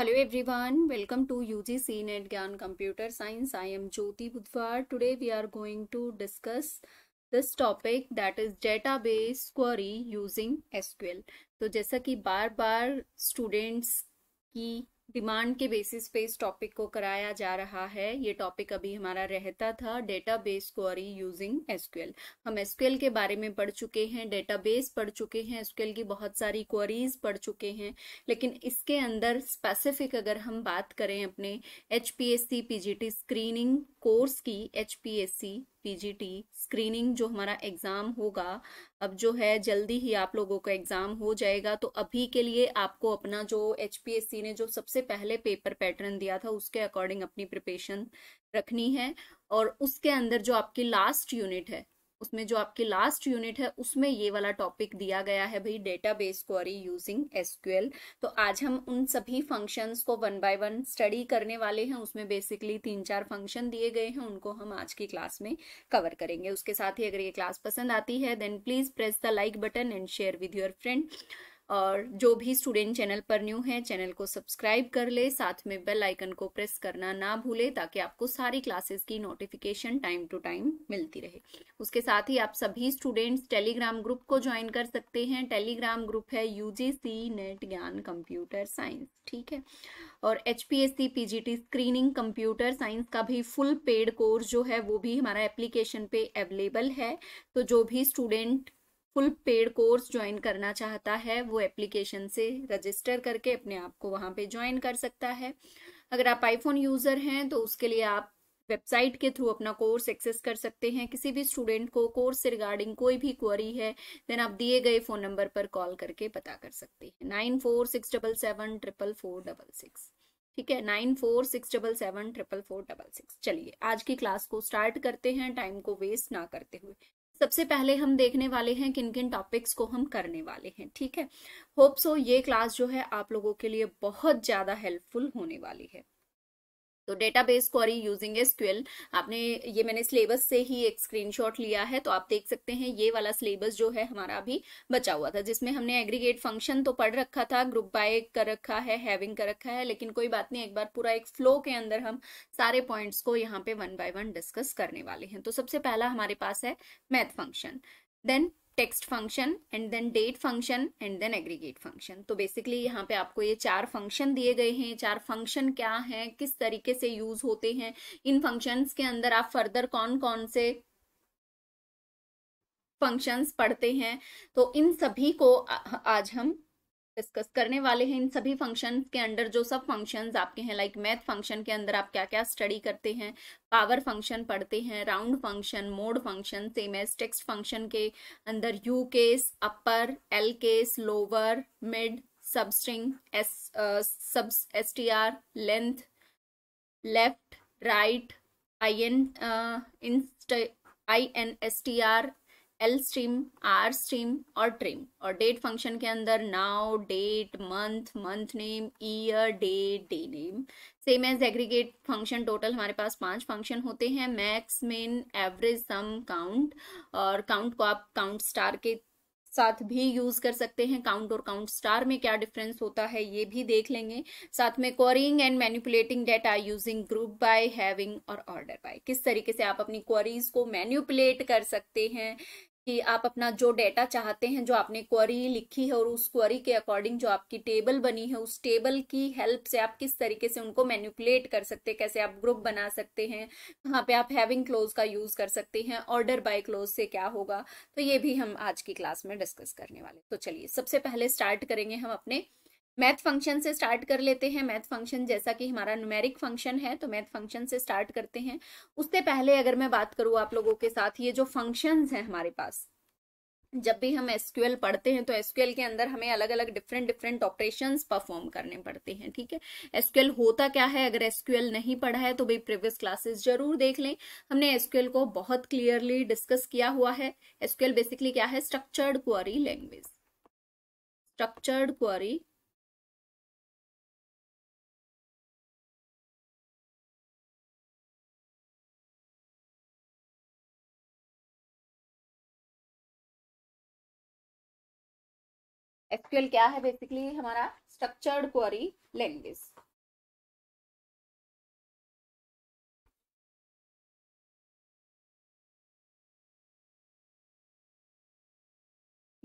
Hello everyone welcome to UGC NET Gyan computer science I am Jyoti Budhwar today we are going to discuss this topic that is database query using SQL तो जैसा कि बार बार students की demand के basis पे इस टॉपिक को कराया जा रहा है ये टॉपिक अभी हमारा रहता था डेटाबेस क्वेरी यूजिंग एसक्यूएल हम एसक्यूएल के बारे में पढ़ चुके हैं डेटाबेस पढ़ चुके हैं एसक्यूएल की बहुत सारी क्वेरीज पढ़ चुके हैं लेकिन इसके अंदर स्पेसिफिक अगर हम बात करें अपने H P S C P G T screening course की H P S C PGT screening जो हमारा एग्ज़ाम होगा अब जो है जल्दी ही आप लोगों का एग्ज़ाम हो जाएगा तो अभी के लिए आपको अपना जो एच ने जो सबसे पहले पेपर पैटर्न दिया था उसके अकॉर्डिंग अपनी प्रिपेशन रखनी है और उसके अंदर जो आपकी लास्ट यूनिट है उसमें जो आपकी लास्ट यूनिट है उसमें ये वाला टॉपिक दिया गया है भाई डेटाबेस क्वेरी यूजिंग एसक्यूएल तो आज हम उन सभी फंक्शंस को वन बाय वन स्टडी करने वाले हैं उसमें बेसिकली तीन चार फंक्शन दिए गए हैं उनको हम आज की क्लास में कवर करेंगे उसके साथ ही अगर ये क्लास पसंद आती है then please press the like button and share with your friend और जो भी स्टूडेंट चैनल पर न्यू है चैनल को सब्सक्राइब कर ले साथ में बेल आइकन को प्रेस करना ना भूले ताकि आपको सारी क्लासेस की नोटिफिकेशन टाइम टू टाइम मिलती रहे उसके साथ ही आप सभी स्टूडेंट्स टेलीग्राम ग्रुप को ज्वाइन कर सकते हैं टेलीग्राम ग्रुप है UGC NET Gyan computer science ठीक है और H PGT screening computer science का भी फुल पेड कोर्स जो है वो भी हमारा एप्लीकेशन पे अवेलेबल है तो जो भी student full paid course join करना चाहता है वो एप्लीकेशन से रजिस्टर करके अपने आप को वहाँ पे ज्वाइन कर सकता है अगर आप आईफोन यूज़र हैं तो उसके लिए आप वेबसाइट के थ्रू अपना कोर्स एक्सेस कर सकते हैं किसी भी स्टूडेंट को कोर्स से रिगार्डिंग कोई भी क्वेरी है देन आप दिए गए फ़ोन नंबर पर कॉल करके पता कर सकते हैं nine four six double seven triple four double six ठीक है nine four six double seven triple four double six चलिए आज की क्लास को स्टार्ट करते हैं टाइम को वेस्ट ना करते हुए सबसे पहले हम देखने वाले हैं किन किन टॉपिक्स को हम करने वाले हैं ठीक है होप सो ये क्लास जो है आप लोगों के लिए बहुत ज़्यादा हेल्पफुल होने वाली है तो डेटाबेस क्वेरी यूजिंग एसक्यूएल आपने ये मैंने सिलेबस से ही एक स्क्रीनशॉट लिया है तो आप देख सकते हैं ये वाला सिलेबस जो है हमारा अभी बचा हुआ था जिसमें हमने एग्रीगेट फंक्शन तो पढ़ रखा था ग्रुप बाय कर रखा है हैविंग कर रखा है लेकिन कोई बात नहीं एक बार पूरा एक फ्लो के अंदर हम सारे पॉइंट्स को यहाँ पे वन बाय वन डिस्कस करने वाले हैं तो सबसे पहला हमारे पास है math function then text function and then date function and then aggregate function तो बेसिकली यहाँ पे आपको ये चार फंक्शन दिए गए हैं चार फंक्शन क्या हैं किस तरीके से यूज होते हैं इन फंक्शंस के अंदर आप फर्दर कौन कौन से फंक्शंस पढ़ते हैं तो इन सभी को आज हम डिस्कस करने वाले हैं इन सभी फंक्शन के अंडर जो सब फंक्शन आपके हैं लाइक मैथ फंक्शन के अंदर आप क्या क्या स्टडी करते हैं पावर फंक्शन पढ़ते हैं round function mod function same as text function के अंदर U case upper L case lower mid substring S sub S T R length left right I N in I N S T R L trim R trim और trim और date function के अंदर now date month month name year day day name same as aggregate function total हमारे पास पांच function होते हैं max main average sum count और काउंट को आप काउंट स्टार के साथ भी यूज कर सकते हैं काउंट और काउंट स्टार में क्या डिफरेंस होता है ये भी देख लेंगे साथ में querying and manipulating data using group by having और ऑर्डर बाय किस तरीके से आप अपनी क्वरीज को मैन्युपुलेट कर सकते हैं कि आप अपना जो डेटा चाहते हैं जो आपने क्वेरी लिखी है और उस क्वेरी के अकॉर्डिंग जो आपकी टेबल बनी है उस टेबल की हेल्प से आप किस तरीके से उनको मैन्युपुलेट कर सकते हैं कैसे आप ग्रुप बना सकते हैं कहाँ पे आप हैविंग क्लोज का यूज कर सकते हैं ऑर्डर बाय क्लोज से क्या होगा तो ये भी हम आज की क्लास में डिस्कस करने वाले तो चलिए सबसे पहले स्टार्ट करेंगे हम अपने मैथ फंक्शन से स्टार्ट कर लेते हैं मैथ फंक्शन जैसा कि हमारा न्यूमेरिक फंक्शन है तो मैथ फंक्शन से स्टार्ट करते हैं उससे पहले अगर मैं बात करूँ आप लोगों के साथ ये जो फंक्शन है हमारे पास जब भी हम एसक्यूएल पढ़ते हैं तो एसक्यूएल के अंदर हमें अलग अलग डिफरेंट डिफरेंट ऑपरेशन परफॉर्म करने पड़ते हैं ठीक है एसक्यूएल होता क्या है अगर एसक्यूएल नहीं पढ़ा है तो भाई प्रीवियस क्लासेस जरूर देख लें हमने एसक्यूएल को बहुत क्लियरली डिस्कस किया हुआ है एसक्यूएल बेसिकली क्या है structured query language structured query SQL क्या है बेसिकली हमारा स्ट्रक्चर्ड क्वारी लैंग्वेज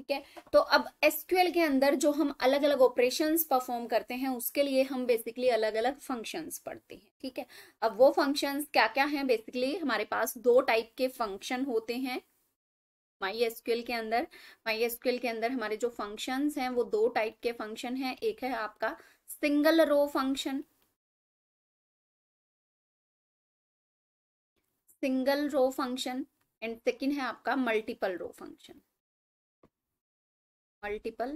ठीक है तो अब एसक्यूएल के अंदर जो हम अलग अलग ऑपरेशंस परफॉर्म करते हैं उसके लिए हम बेसिकली अलग अलग फंक्शंस पढ़ते हैं ठीक है अब वो फंक्शंस क्या क्या हैं बेसिकली हमारे पास दो टाइप के फंक्शन होते हैं माई एस के अंदर माई एस के अंदर हमारे जो फंक्शंस हैं वो दो टाइप के फंक्शन हैं एक है आपका single row function single row function and second है आपका multiple row function multiple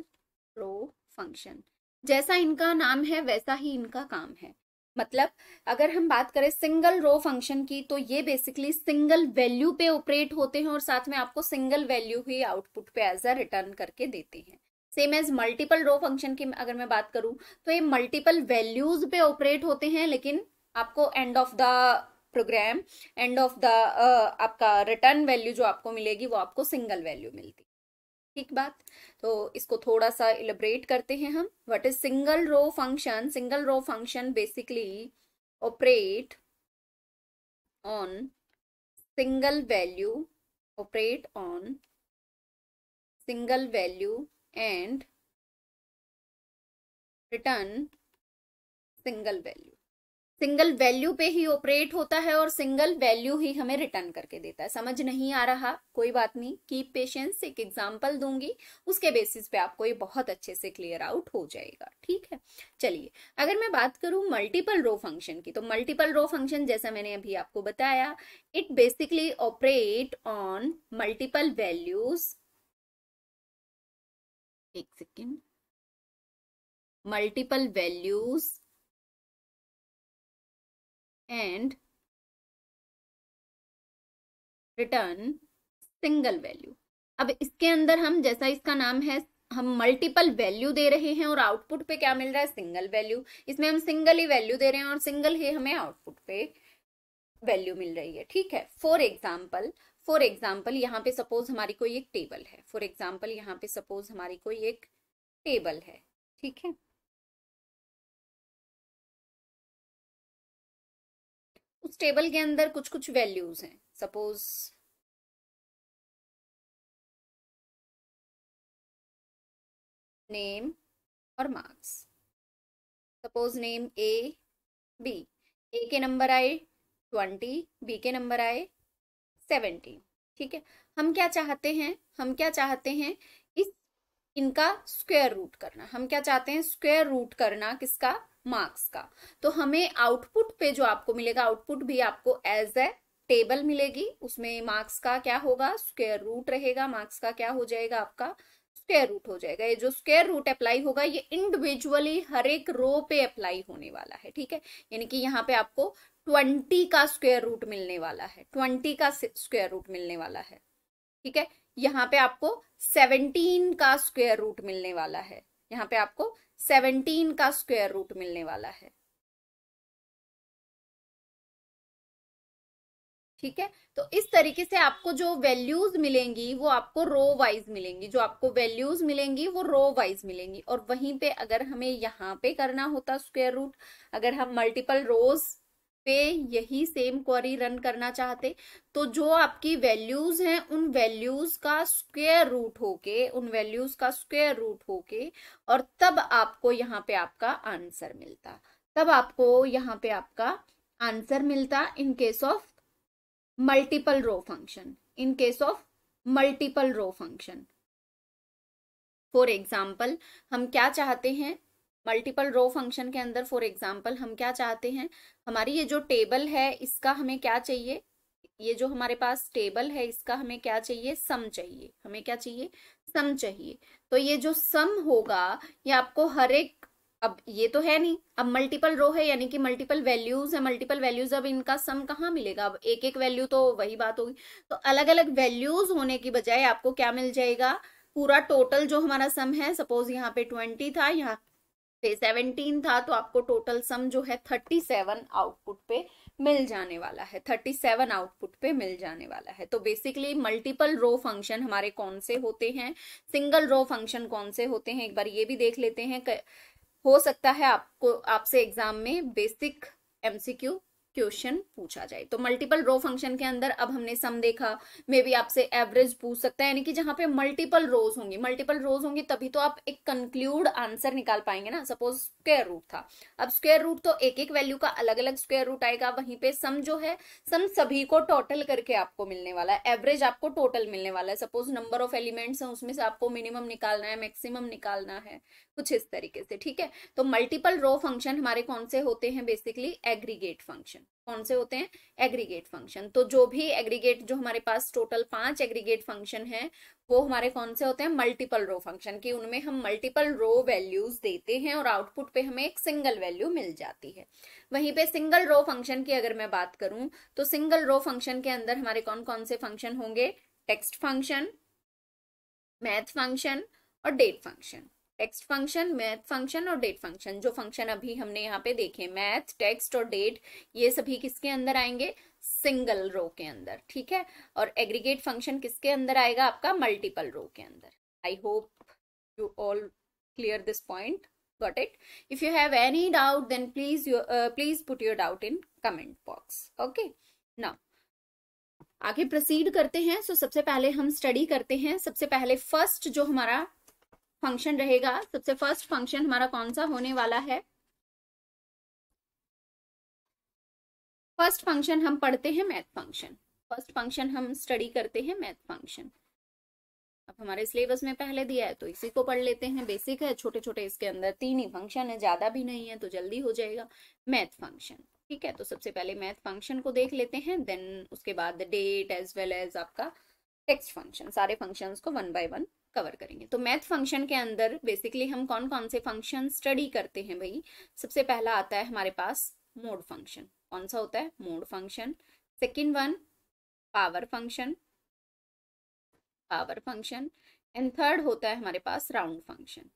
row function जैसा इनका नाम है वैसा ही इनका काम है मतलब अगर हम बात करें सिंगल रो फंक्शन की तो ये बेसिकली सिंगल वैल्यू पे ऑपरेट होते हैं और साथ में आपको सिंगल वैल्यू ही आउटपुट पे एज अ रिटर्न करके देते हैं same as multiple row function की अगर मैं बात करूं तो ये मल्टीपल वैल्यूज पे ऑपरेट होते हैं लेकिन आपको end of the program end of the आपका रिटर्न वैल्यू जो आपको मिलेगी वो आपको सिंगल वैल्यू मिलती ठीक बात तो इसको थोड़ा सा इलेबरेट करते हैं हम what is single row function single row function basically operate on single value operate on single value and return single value single value पे ही ऑपरेट होता है और सिंगल वैल्यू ही हमें रिटर्न करके देता है समझ नहीं आ रहा कोई बात नहीं कीप पेशेंस एक एग्जांपल दूंगी उसके बेसिस पे आपको ये बहुत अच्छे से क्लियर आउट हो जाएगा ठीक है चलिए अगर मैं बात करूं मल्टीपल रो फंक्शन की तो मल्टीपल रो फंक्शन जैसा मैंने अभी आपको बताया it basically operate on multiple values एक second multiple values and return single value अब इसके अंदर हम जैसा इसका नाम है हम मल्टीपल वैल्यू दे रहे हैं और आउटपुट पे क्या मिल रहा है सिंगल वैल्यू इसमें हम सिंगल ही वैल्यू दे रहे हैं और सिंगल ही हमें आउटपुट पे वैल्यू मिल रही है ठीक है फॉर एग्जाम्पल फॉर एग्जाम्पल यहाँ पे सपोज हमारी कोई एक टेबल है फॉर एग्जाम्पल यहाँ पे सपोज हमारी कोई एक टेबल है ठीक है उस टेबल के अंदर कुछ कुछ वैल्यूज हैं सपोज नेम और marks suppose name A B A के नंबर आए ट्वेंटी बी के नंबर आए सेवेंटी ठीक है हम क्या चाहते हैं हम क्या चाहते हैं इनका स्क्वेयर रूट करना हम क्या चाहते हैं स्क्वेयर रूट करना किसका मार्क्स का तो हमें आउटपुट पे जो आपको मिलेगा आउटपुट भी आपको एज ए टेबल मिलेगी उसमें मार्क्स का क्या होगा स्क्वेयर रूट रहेगा मार्क्स का क्या हो जाएगा आपका स्क्वेयर रूट हो जाएगा ये जो स्क्वेयर रूट अप्लाई होगा ये इंडिविजुअली हर एक रो पे अप्लाई होने वाला है ठीक है यानी कि यहाँ पे आपको ट्वेंटी का स्क्वेयर रूट मिलने वाला है ट्वेंटी का स्क्वेयर रूट मिलने वाला है ठीक है यहाँ पे आपको 17 का स्क्वेयर रूट मिलने वाला है यहाँ पे आपको 17 का स्क्वेयर रूट मिलने वाला है ठीक है तो इस तरीके से आपको जो वैल्यूज मिलेंगी वो आपको रो वाइज मिलेंगी जो आपको वैल्यूज मिलेंगी वो रो वाइज मिलेंगी और वहीं पे अगर हमें यहाँ पे करना होता स्क्वेयर रूट अगर हम मल्टीपल रोज पे यही सेम क्वारी रन करना चाहते तो जो आपकी वैल्यूज हैं उन वैल्यूज का स्क्वेयर रूट होके उन वैल्यूज का स्क्वेयर रूट होके और तब आपको यहाँ पे आपका आंसर मिलता तब आपको यहाँ पे आपका आंसर मिलता in case of multiple row function in case of multiple row function for example हम क्या चाहते हैं मल्टीपल रो फंक्शन के अंदर फॉर एग्जाम्पल हम क्या चाहते हैं हमारी ये जो टेबल है इसका हमें क्या चाहिए ये जो हमारे पास टेबल है इसका हमें क्या चाहिए सम चाहिए हमें क्या चाहिए सम चाहिए तो ये जो सम होगा ये आपको हर एक अब ये तो है नहीं अब मल्टीपल रो है यानी कि मल्टीपल वैल्यूज है मल्टीपल वैल्यूज अब इनका सम कहाँ मिलेगा अब एक एक वैल्यू तो वही बात होगी तो अलग अलग वैल्यूज होने की बजाय आपको क्या मिल जाएगा पूरा टोटल जो हमारा सम है सपोज यहाँ पे ट्वेंटी था यहाँ थे था तो आपको टोटल सम जो है थर्टी सेवन आउटपुट पे मिल जाने वाला है थर्टी सेवन आउटपुट पे मिल जाने वाला है तो बेसिकली मल्टीपल रो फंक्शन हमारे कौन से होते हैं सिंगल रो फंक्शन कौन से होते हैं एक बार ये भी देख लेते हैं हो सकता है आपको आपसे एग्जाम में बेसिक एमसीक्यू क्वेश्चन पूछा जाए तो मल्टीपल रो फंक्शन के अंदर अब हमने सम देखा मे बी आपसे एवरेज पूछ सकता है यानी कि जहां पे मल्टीपल रोज होंगी मल्टीपल रोज होंगी तभी तो आप एक कंक्लूड आंसर निकाल पाएंगे ना सपोज स्क्वेयर रूट था अब स्क्वेयर रूट तो एक एक वैल्यू का अलग अलग स्क्वेयर रूट आएगा वहीं पे सम जो है सम सभी को टोटल करके आपको मिलने वाला है एवरेज आपको टोटल मिलने वाला है सपोज नंबर ऑफ एलिमेंट्स है उसमें से आपको मिनिमम निकालना है मैक्सिमम निकालना है कुछ इस तरीके से ठीक है तो मल्टीपल रो फंक्शन हमारे कौन से होते हैं बेसिकली एग्रीगेट फंक्शन कौन से होते हैं एग्रीगेट फंक्शन तो जो भी एग्रीगेट जो हमारे पास टोटल पांच एग्रीगेट फंक्शन है वो हमारे कौन से होते हैं मल्टीपल रो फंक्शन की उनमें हम मल्टीपल रो वैल्यूज देते हैं और आउटपुट पे हमें एक सिंगल वैल्यू मिल जाती है वहीं पे सिंगल रो फंक्शन की अगर मैं बात करूं तो सिंगल रो फंक्शन के अंदर हमारे कौन कौन से फंक्शन होंगे टेक्स्ट फंक्शन मैथ फंक्शन और date function text function math function और डेट फंक्शन जो फंक्शन अभी हमने यहाँ पे देखे मैथ टेक्स्ट और डेट ये सभी किसके अंदर आएंगे सिंगल रो के अंदर ठीक है और एग्रीगेट फंक्शन किसके अंदर आएगा आपका मल्टीपल रो के अंदर I hope you all clear this point got it if you have any doubt then please please put your doubt in comment box okay box आगे प्रोसीड करते हैं सो so सबसे पहले हम स्टडी करते हैं सबसे पहले फर्स्ट जो हमारा फंक्शन रहेगा सबसे फर्स्ट फंक्शन हमारा कौन सा होने वाला है फर्स्ट फंक्शन हम पढ़ते हैं मैथ फंक्शन फर्स्ट फंक्शन हम स्टडी करते हैं मैथ फंक्शन अब हमारे सिलेबस में पहले दिया है तो इसी को पढ़ लेते हैं बेसिक है छोटे छोटे इसके अंदर तीन ही फंक्शन है ज्यादा भी नहीं है तो जल्दी हो जाएगा मैथ फंक्शन ठीक है तो सबसे पहले मैथ फंक्शन को देख लेते हैं देन उसके बाद डेट एज वेल एज आपका टेक्स्ट फंक्शन सारे फंक्शंस को वन बाय वन कवर करेंगे तो मैथ फंक्शन के अंदर बेसिकली हम कौन कौन से फंक्शन स्टडी करते हैं भाई सबसे पहला आता है हमारे पास मोड फंक्शन कौन सा होता है mod function second one power function power function and third होता है हमारे पास राउंड फंक्शन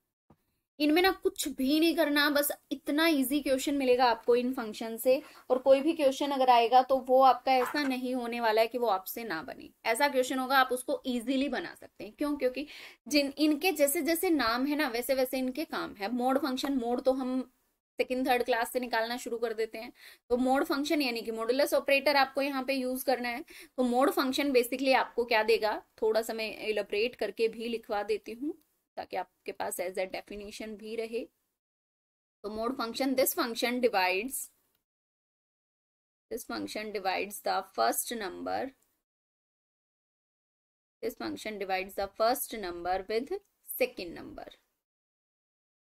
इनमें ना कुछ भी नहीं करना बस इतना इजी क्वेश्चन मिलेगा आपको इन फंक्शन से और कोई भी क्वेश्चन अगर आएगा तो वो आपका ऐसा नहीं होने वाला है कि वो आपसे ना बने ऐसा क्वेश्चन होगा आप उसको इजीली बना सकते हैं क्यों क्योंकि जिन इनके जैसे जैसे नाम है ना वैसे वैसे इनके काम है मोड फंक्शन मोड तो हम सेकेंड थर्ड क्लास से निकालना शुरू कर देते हैं तो मोड फंक्शन यानी कि मोडुलस ऑपरेटर आपको यहाँ पे यूज करना है तो मोड फंक्शन बेसिकली आपको क्या देगा थोड़ा सा मैं एलोबरेट करके भी लिखवा देती हूँ ताकि आपके पास एज ए डेफिनेशन भी रहे तो mod function this function divides this function divides the first number this function divides the first number with second number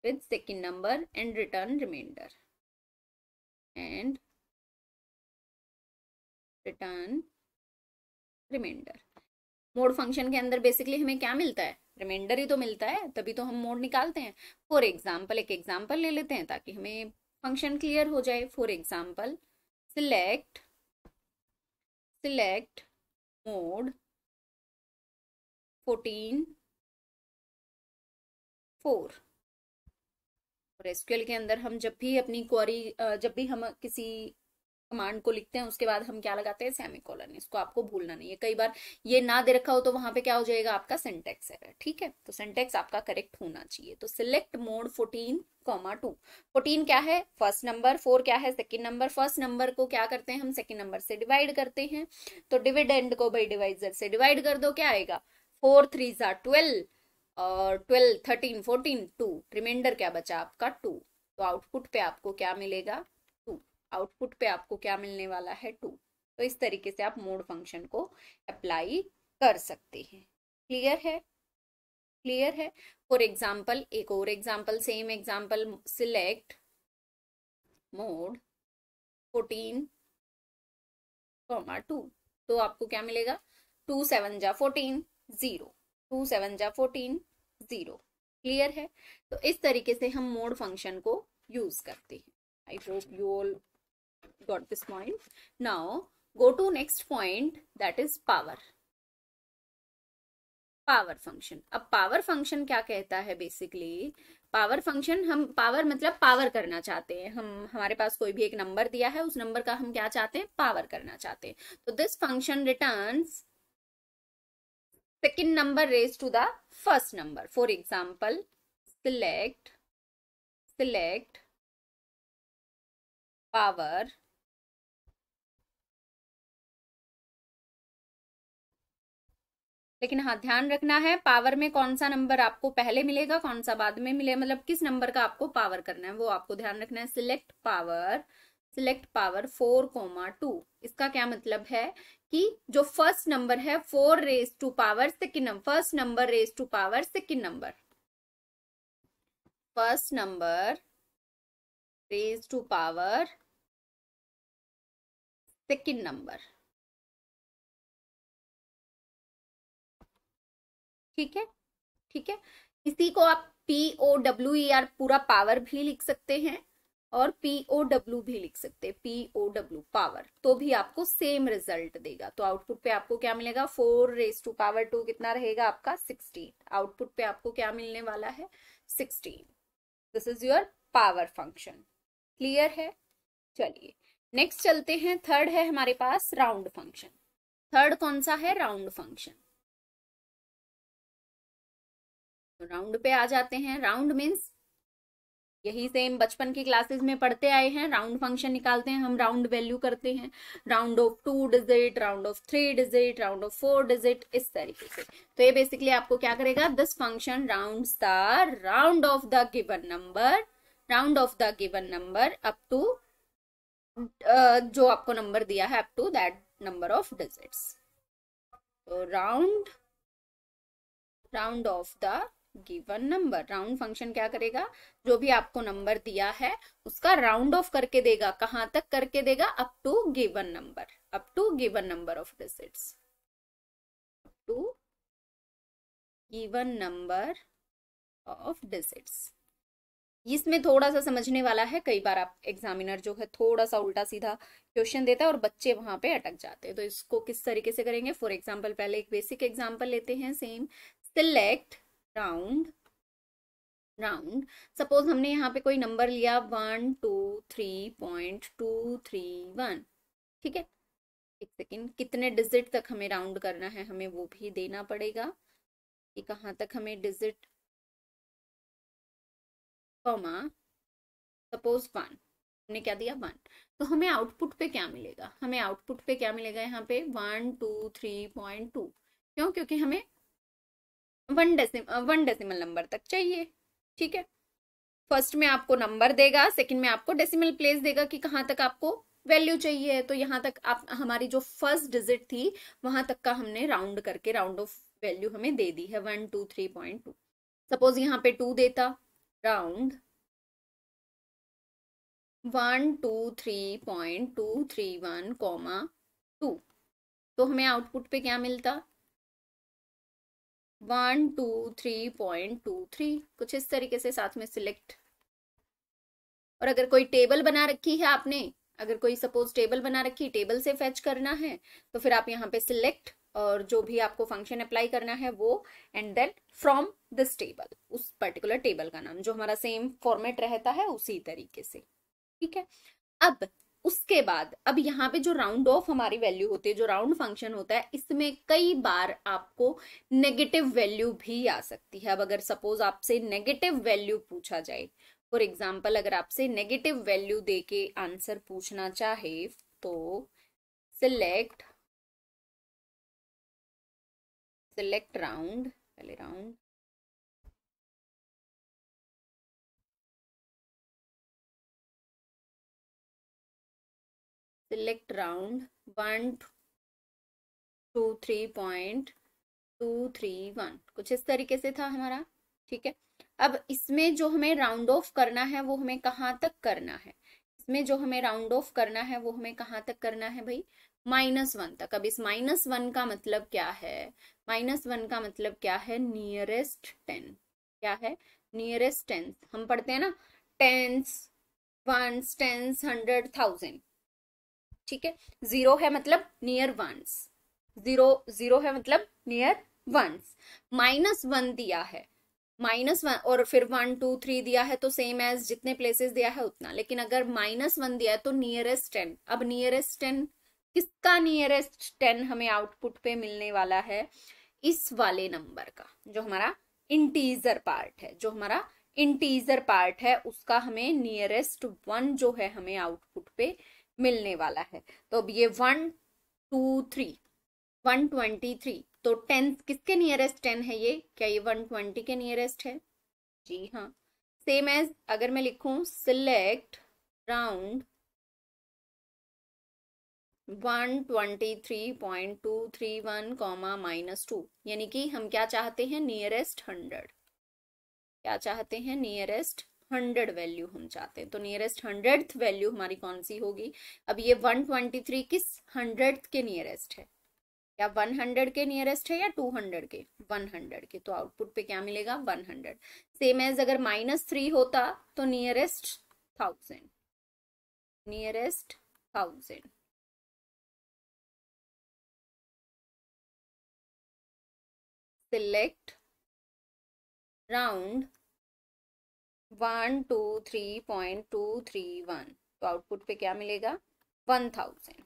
with second number and return remainder and return remainder mod function के अंदर basically हमें क्या मिलता है reminder ही तो मिलता है तभी तो हम मोड निकालते हैं फॉर एग्जाम्पल एक एग्जाम्पल ले लेते हैं ताकि हमें फंक्शन क्लियर हो जाए for example select select mod fourteen four और एसक्यूएल के अंदर हम जब भी अपनी क्वारी जब भी हम किसी कमांड को लिखते हैं उसके बाद हम क्या लगाते हैं सेमी कॉलन इसको आपको भूलना नहीं है कई बार ये ना दे रखा हो तो वहां पे क्या हो जाएगा आपका सेंटेक्स है ठीक है तो सेंटेक्स आपका करेक्ट होना चाहिए तो select mod fourteen comma two fourteen क्या है फर्स्ट नंबर फोर क्या है सेकेंड नंबर फर्स्ट नंबर को क्या करते हैं हम सेकेंड नंबर से डिवाइड करते हैं तो डिविडेंड को भाई डिवाइजर से डिवाइड कर दो क्या आएगा फोर थ्री जार ट्वेल्व और twelve thirteen fourteen two remainder क्या बचा आपका टू तो आउटपुट पे आपको क्या मिलेगा आउटपुट पे आपको क्या मिलने वाला है टू तो इस तरीके से आप मोड फंक्शन को अप्लाई कर सकते हैं क्लियर है क्लियर है फॉर एग्जाम्पल एक और example same example select mod fourteen comma two तो आपको क्या मिलेगा टू सेवन जा फोर्टीन जीरो टू सेवन जा फोर्टीन जीरो क्लियर है तो इस तरीके से हम मोड फंक्शन को यूज करते हैं I hope you all got this point now go to next point that is power power function अब पावर फंक्शन क्या कहता है बेसिकली पावर फंक्शन हम पावर मतलब पावर करना चाहते हैं हम हमारे पास कोई भी एक नंबर दिया है उस नंबर का हम क्या चाहते हैं पावर करना चाहते हैं तो this function returns second number raise to the first number for example select select power लेकिन हाँ ध्यान रखना है पावर में कौन सा नंबर आपको पहले मिलेगा कौन सा बाद में मिलेगा मतलब किस नंबर का आपको पावर करना है वो आपको ध्यान रखना है select power select power four comma two इसका क्या मतलब है कि जो फर्स्ट नंबर है four raise to power second number first number raise to power second number first number raise to power second number ठीक है ठीक है इसी को आप P O W E R पूरा पावर भी लिख सकते हैं और पी ओ डब्ल्यू भी लिख सकते हैं पी ओ डब्ल्यू पावर तो भी आपको सेम रिजल्ट देगा तो आउटपुट पे आपको क्या मिलेगा four raise to power two कितना रहेगा आपका सिक्सटीन आउटपुट पे आपको क्या मिलने वाला है sixteen this is your power function clear है चलिए नेक्स्ट चलते हैं थर्ड है हमारे पास राउंड फंक्शन थर्ड कौन सा है राउंड फंक्शन राउंड पे आ जाते हैं राउंड मीन्स यही सेम बचपन की क्लासेस में पढ़ते आए हैं राउंड फंक्शन निकालते हैं हम राउंड वैल्यू करते हैं round off two digit round off three digit round off four digit इस तरीके से तो ये बेसिकली आपको क्या करेगा this function round the round off the given number round off the given number up to जो आपको नंबर दिया है up to that number of digits तो round round off the given number round function क्या करेगा जो भी आपको नंबर दिया है उसका राउंड ऑफ करके देगा कहाँ तक करके देगा up to given number up to given number of digits to given number of digits इसमें थोड़ा सा समझने वाला है कई बार आप एग्जामिनर जो है थोड़ा सा उल्टा सीधा क्वेश्चन देता है और बच्चे वहां पे अटक जाते हैं तो इसको किस तरीके से करेंगे फॉर एग्जाम्पल पहले एक बेसिक एग्जाम्पल लेते हैं same select round round suppose हमने यहाँ पे कोई नंबर लिया one two three point two three one ठीक है एक सेकेंड कितने डिजिट तक हमें राउंड करना है हमें वो भी देना पड़ेगा कि कहाँ तक हमें डिजिट कॉमा सपोज वन हमने क्या दिया वन तो हमें आउटपुट पे क्या मिलेगा हमें आउटपुट पे क्या मिलेगा यहाँ पे one two three point two क्यों क्योंकि हमें one decimal one decimal number तक चाहिए ठीक है फर्स्ट में आपको नंबर देगा सेकंड में आपको डेसिमल प्लेस देगा कि कहाँ तक आपको वैल्यू चाहिए तो यहाँ तक आप हमारी जो फर्स्ट डिजिट थी वहां तक का हमने राउंड करके राउंड ऑफ वैल्यू हमें दे दी है one two three point two suppose यहाँ पे टू देता round 123.231 कॉमा टू तो हमें आउटपुट पे क्या मिलता one two three point two three कुछ इस तरीके से साथ में सिलेक्ट और अगर कोई टेबल बना रखी है आपने अगर कोई सपोज टेबल बना रखी टेबल से फेच करना है तो फिर आप यहाँ पे सिलेक्ट और जो भी आपको फंक्शन अप्लाई करना है वो and then from this table उस पर्टिकुलर टेबल का नाम जो हमारा सेम फॉर्मेट रहता है उसी तरीके से ठीक है अब उसके बाद अब यहाँ पे जो राउंड ऑफ हमारी वैल्यू होती है जो राउंड फंक्शन होता है इसमें कई बार आपको नेगेटिव वैल्यू भी आ सकती है अब अगर सपोज आपसे नेगेटिव वैल्यू पूछा जाए फॉर एग्जाम्पल अगर आपसे नेगेटिव वैल्यू दे के आंसर पूछना चाहे तो सिलेक्ट select राउंड पहले round select round one two three point two three one कुछ इस तरीके से था हमारा ठीक है अब इसमें जो हमें राउंड ऑफ करना है वो हमें कहाँ तक करना है इसमें जो हमें राउंड ऑफ करना है वो हमें कहाँ तक करना है भाई माइनस वन तक अब इस माइनस वन का मतलब क्या है माइनस वन का मतलब क्या है नियरेस्ट टेन क्या है नियरेस्ट टेंस हम पढ़ते हैं ना tens ones tens hundred thousand ठीक है जीरो है मतलब नियर वंस जीरो जीरो है मतलब नियर वंस माइनस वन दिया है माइनस वन और फिर वन टू थ्री दिया है तो सेम एज जितने प्लेसेस दिया है उतना लेकिन अगर माइनस वन दिया है तो नियरेस्ट टेन अब नियरेस्ट टेन किसका नियरेस्ट टेन हमें आउटपुट पे मिलने वाला है इस वाले नंबर का जो हमारा इंटीजर पार्ट है जो हमारा इंटीजर पार्ट है उसका हमें नियरेस्ट वन जो है हमें आउटपुट पे मिलने वाला है तो अब ये one two three one twenty three तो टेन किसके नियरेस्ट टेन है ये क्या ये वन ट्वेंटी के नियरेस्ट है जी हाँ सेम एज अगर मैं लिखू select round one twenty three point two three one comma minus two यानी कि हम क्या चाहते हैं नियरेस्ट हंड्रेड क्या चाहते हैं नियरेस्ट हंड्रेड वैल्यू हम चाहते हैं तो नियरेस्ट हंड्रेड वैल्यू हमारी कौन सी होगी अब ये वन ट्वेंटी थ्री किस हंड्रेड के नियरेस्ट है या वन हंड्रेड के नियरेस्ट है या टू हंड्रेड के वन हंड्रेड के तो आउटपुट पे क्या मिलेगा वन हंड्रेड सेम एज अगर माइनस थ्री होता तो nearest thousand nearest thousand select round one two three point two three one तो आउटपुट पे क्या मिलेगा वन थाउजेंड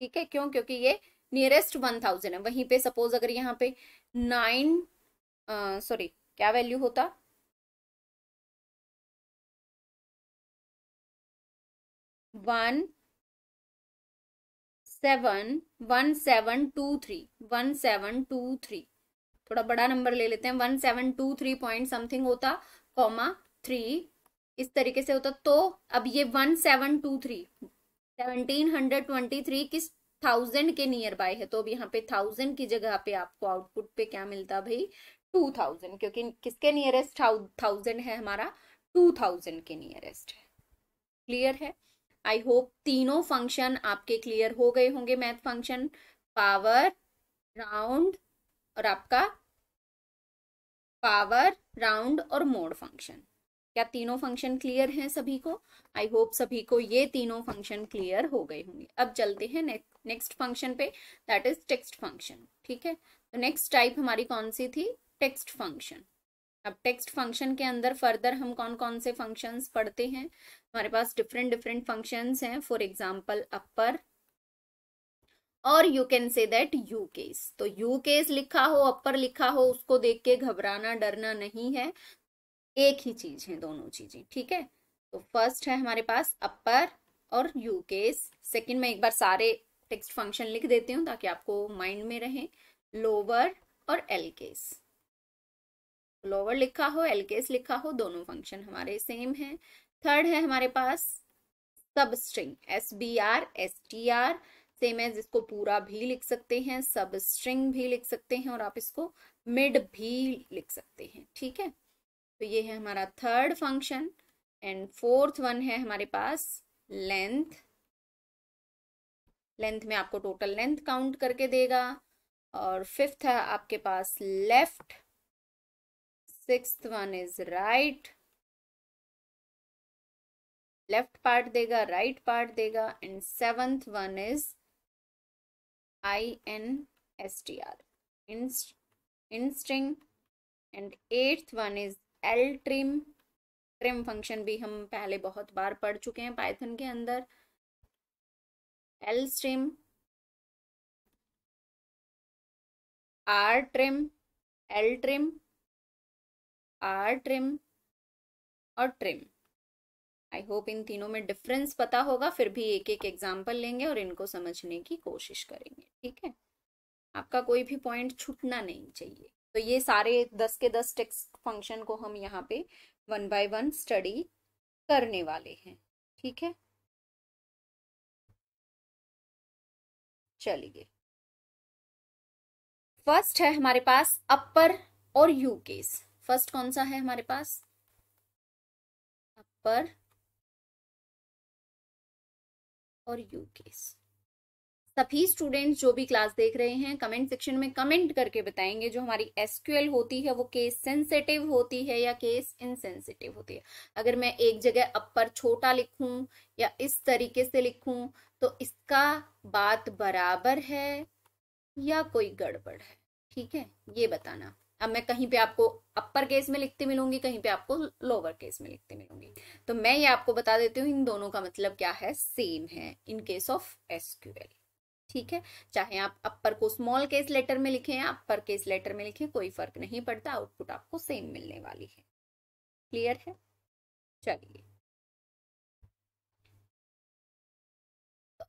ठीक है क्यों क्योंकि ये नियरेस्ट वन थाउजेंड है वहीं पे सपोज अगर यहाँ पे नाइन सॉरी क्या वैल्यू होता one seven one seven two three one seven two three थोड़ा बड़ा नंबर ले लेते हैं one seven two three point something होता कॉमा थ्री इस तरीके से होता तो अब ये one seven two three seventeen hundred twenty three किस थाउजेंड के नियर बाय है तो अब यहाँ पे थाउजेंड की जगह पे आपको आउटपुट पे क्या मिलता भाई टू थाउजेंड क्योंकि किसके नियरेस्ट थाउजेंड है हमारा टू थाउजेंड के नियरेस्ट है क्लियर है आई होप तीनों फंक्शन आपके क्लियर हो गए होंगे मैथ फंक्शन पावर राउंड और आपका पावर राउंड और मोड फंक्शन क्या तीनों फंक्शन क्लियर हैं सभी को आई होप सभी को ये तीनों फंक्शन क्लियर हो गए होंगे अब चलते हैं नेक्स्ट फंक्शन पे दैट इज टेक्स्ट फंक्शन ठीक है तो नेक्स्ट टाइप हमारी कौन सी थी टेक्स्ट फंक्शन अब टेक्स्ट फंक्शन के अंदर फर्दर हम कौन कौन से फंक्शंस पढ़ते हैं हमारे पास डिफरेंट डिफरेंट फंक्शंस हैं फॉर एग्जांपल अपर और you can say that U case तो यू केस लिखा हो अपर लिखा हो उसको देख के घबराना डरना नहीं है एक ही चीज है दोनों चीजें ठीक है तो फर्स्ट है हमारे पास अपर और यू केस सेकेंड में एक बार सारे टेक्स्ट फंक्शन लिख देती हूँ ताकि आपको माइंड में रहें लोअर और एल केस लोअर लिखा हो एलकेस लिखा हो दोनों फंक्शन हमारे सेम है थर्ड है हमारे पास substring S B R S T R same है जिसको पूरा भी लिख सकते हैं सब स्ट्रिंग भी लिख सकते हैं और आप इसको मिड भी लिख सकते हैं ठीक है तो ये है हमारा third function and fourth one है हमारे पास लेंथ लेंथ में आपको टोटल लेंथ काउंट करके देगा और फिफ्थ है आपके पास left sixth one is right left part देगा राइट right पार्ट देगा and seventh one is I N S T R in string and eighth one is L trim trim function भी हम पहले बहुत बार पढ़ चुके हैं पाइथन के अंदर L strip R trim L trim R trim और ट्रिम आई होप इन तीनों में डिफरेंस पता होगा फिर भी एक एक एग्जाम्पल लेंगे और इनको समझने की कोशिश करेंगे ठीक है आपका कोई भी पॉइंट छूटना नहीं चाहिए तो ये सारे दस के दस टेक्स्ट फंक्शन को हम यहाँ पे वन बाय वन स्टडी करने वाले हैं ठीक है चलिए फर्स्ट है हमारे पास अपर और यू केस फर्स्ट कौन सा है हमारे पास अपर और यू केस सभी स्टूडेंट्स जो भी क्लास देख रहे हैं कमेंट सेक्शन में कमेंट करके बताएंगे जो हमारी एसक्यूएल होती है वो केस सेंसिटिव होती है या केस इनसेंसिटिव होती है अगर मैं एक जगह अपर छोटा लिखूं या इस तरीके से लिखूं तो इसका बात बराबर है या कोई गड़बड़ है ठीक है ये बताना अब मैं कहीं पे आपको अपर केस में लिखते मिलूंगी कहीं पे आपको लोअर केस में लिखते मिलूंगी तो मैं ये आपको बता देती हूँ इन दोनों का मतलब क्या है सेम है इन केस ऑफ एसक्यूएल ठीक है चाहे आप अपर को स्मॉल केस लेटर में लिखें या अपर केस लेटर में लिखें कोई फर्क नहीं पड़ता आउटपुट आपको सेम मिलने वाली है क्लियर है चलिए